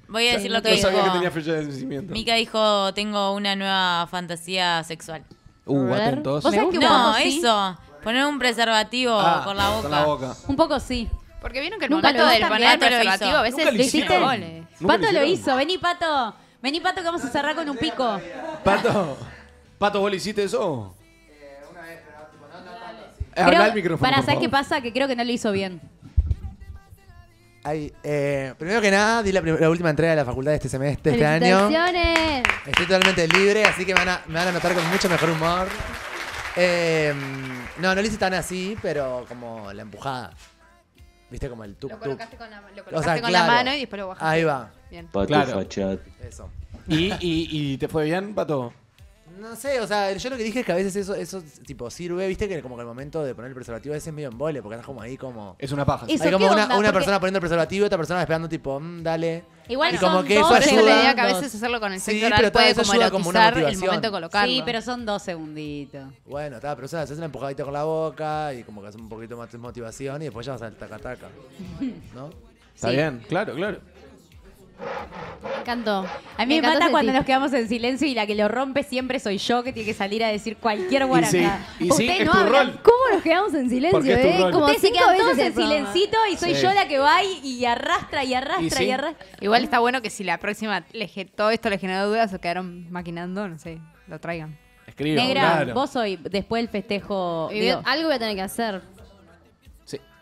Voy a decir lo que Yo sabía que tenía fecha de vencimiento. Mica dijo: Tengo una nueva fantasía sexual. Uh, atentos. que No, eso. Poner un preservativo ah, con la boca. Un poco sí. Porque vieron que el Nunca pato del poner el preservativo a veces hiciste Pato lo hizo. Vení, Pato. Vení, Pato, que vamos a cerrar con un pico. Pato, Pato, ¿vos le hiciste eso? Eh, para, saber qué pasa? Que creo que no lo hizo bien. Eh, primero que nada, di la, última entrega de la facultad de este semestre, este año. Estoy totalmente libre, así que me van a, me notar con mucho mejor humor. Em, no, no lo hice tan así, pero como la empujada. ¿Viste? Como el tuk Lo colocaste con la, mano y después lo bajaste. Ahí va. Bien. Eso. y te fue bien, Pato? No sé, o sea, yo lo que dije es que a veces eso, eso tipo, sirve, viste, que como que el momento de poner el preservativo a veces es medio embole, porque estás como ahí como... Es una paja. Hay como una, una persona poniendo el preservativo y otra persona esperando tipo, mm, dale. Igual como que dos, que a veces hacerlo con el Sí, pero puede todo eso como una el momento colocarlo. Sí, pero son dos segunditos. Bueno, está, pero o sea, haces una empujadita con la boca y como que haces un poquito más de motivación y después ya vas al taca-taca. ¿No? ¿Está bien? Claro, claro. Me encantó. A mí me, mata cuando nos quedamos en silencio y la que lo rompe siempre soy yo que tiene que salir a decir cualquier guaraná ¿Cómo nos quedamos en silencio? Eh? Ustedes se quedan todos en silencito y soy yo la que va y, arrastra y arrastra y, arrastra. Igual está bueno que si la próxima todo esto le generó dudas o quedaron maquinando, no sé, lo traigan. Negra, vos soy después del festejo. algo voy a tener que hacer.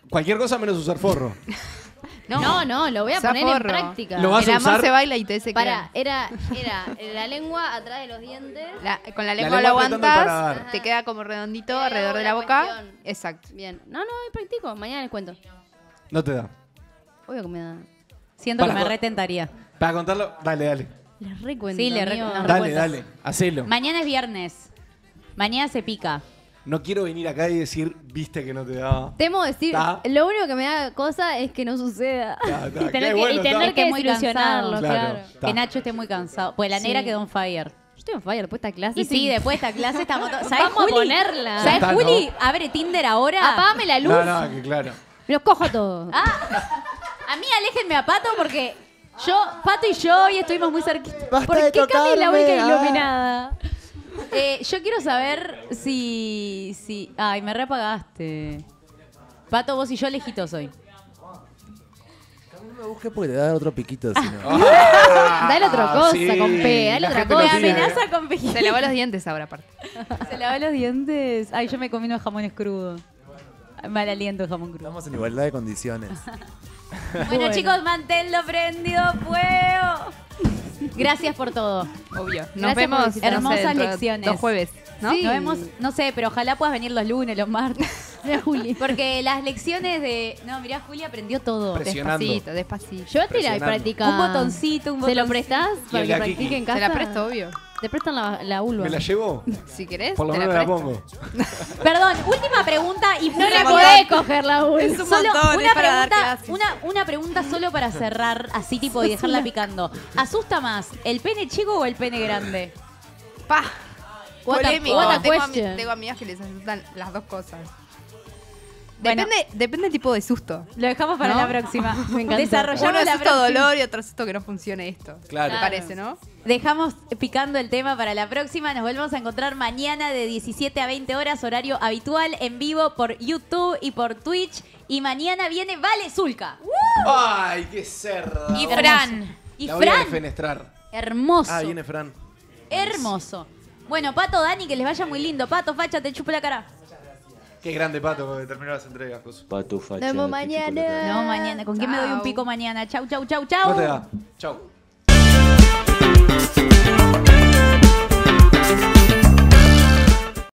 Cualquier cosa menos usar forro. No, no, lo voy a poner en práctica. Lo vas El amor se baila y te se Para, era, era la lengua atrás de los dientes. con la lengua, lo aguantas, te queda como redondito alrededor de la boca. Exacto. Bien. No, no, practico. Mañana les cuento. No te da. Obvio que me da. Siento que me retentaría. Para contarlo, dale, dale. Les recuento. Sí, Dale, dale, hacelo. Mañana es viernes. Mañana se pica. No quiero venir acá y decir, viste que no te daba. Temo decir, lo único que me da cosa es que no suceda. Y tener que, y que desilusionarlo, claro. Que Nacho esté muy cansado. Pues la negra quedó en fire. Yo estoy en fire después de esta clase. Y sí, después de esta clase estamos todos. ¿Sabes, Vamos a ponerla. ¿Sabes, Juli? Abre Tinder ahora. Apágame la luz. No, no, que claro. los cojo todos. Ah. a mí aléjenme a Pato porque yo, Pato y yo hoy estuvimos muy cerquitos. ¿Por qué Cami es la única ah. iluminada? Eh, yo quiero saber si, si. Ay, me repagaste Pato, vos y yo lejitos hoy. No me busques porque te da otro piquito. Si no. Dale otra ah, cosa, sí. dale otra cosa. Amenaza con piquito. Se lavó los dientes ahora, aparte. Se lavó los dientes. Ay, yo me comí unos jamones crudos. Mal aliento jamón crudo. Estamos en igualdad de condiciones. bueno, chicos, manténlo prendido, fuego. Gracias por todo. Obvio. Nos vemos. Hermosas lecciones. Los jueves, ¿no? Nos vemos, no sé, pero ojalá puedas venir los lunes, los martes. Mira, Juli. Porque las lecciones de. No, mirá, Juli aprendió todo. Despacito, Despacito, Yo te la he practicado. Un botoncito, un botoncito. ¿Se lo prestás para que practique en casa? Se la presto, obvio. Te prestan la, la ¿Me la llevo? Si querés. Por lo te menos la, pongo. Perdón, última pregunta y no le podés coger la ulva. Es una, pregunta, una, una, pregunta solo para cerrar, así tipo y dejarla picando. ¿Asusta más el pene chico o el pene grande? Pa. What, a tengo amigas que les asustan las dos cosas depende, del tipo de susto. Lo dejamos para la próxima. Me encanta. Desarrollamos Uno susto dolor y otro susto que no funcione esto. Claro. parece, ¿no? Dejamos picando el tema para la próxima. Nos volvemos a encontrar mañana de 17 a 20 horas, horario habitual, en vivo por YouTube y por Twitch. Y mañana viene Vale Zulka. ¡Ay, qué cerdo! Y Fran. Y la voy Fran. A Hermoso. Ah, viene Fran. Hermoso. Bueno, Pato, Dani, que les vaya muy lindo. Pato, facha, te chupo la cara. Qué grande Pato que terminó las entregas, Pato facha. Nos vemos mañana. Nos vemos mañana. ¿Con quién me doy un pico mañana? Chau, chau, chau, chau. No te da. Chau.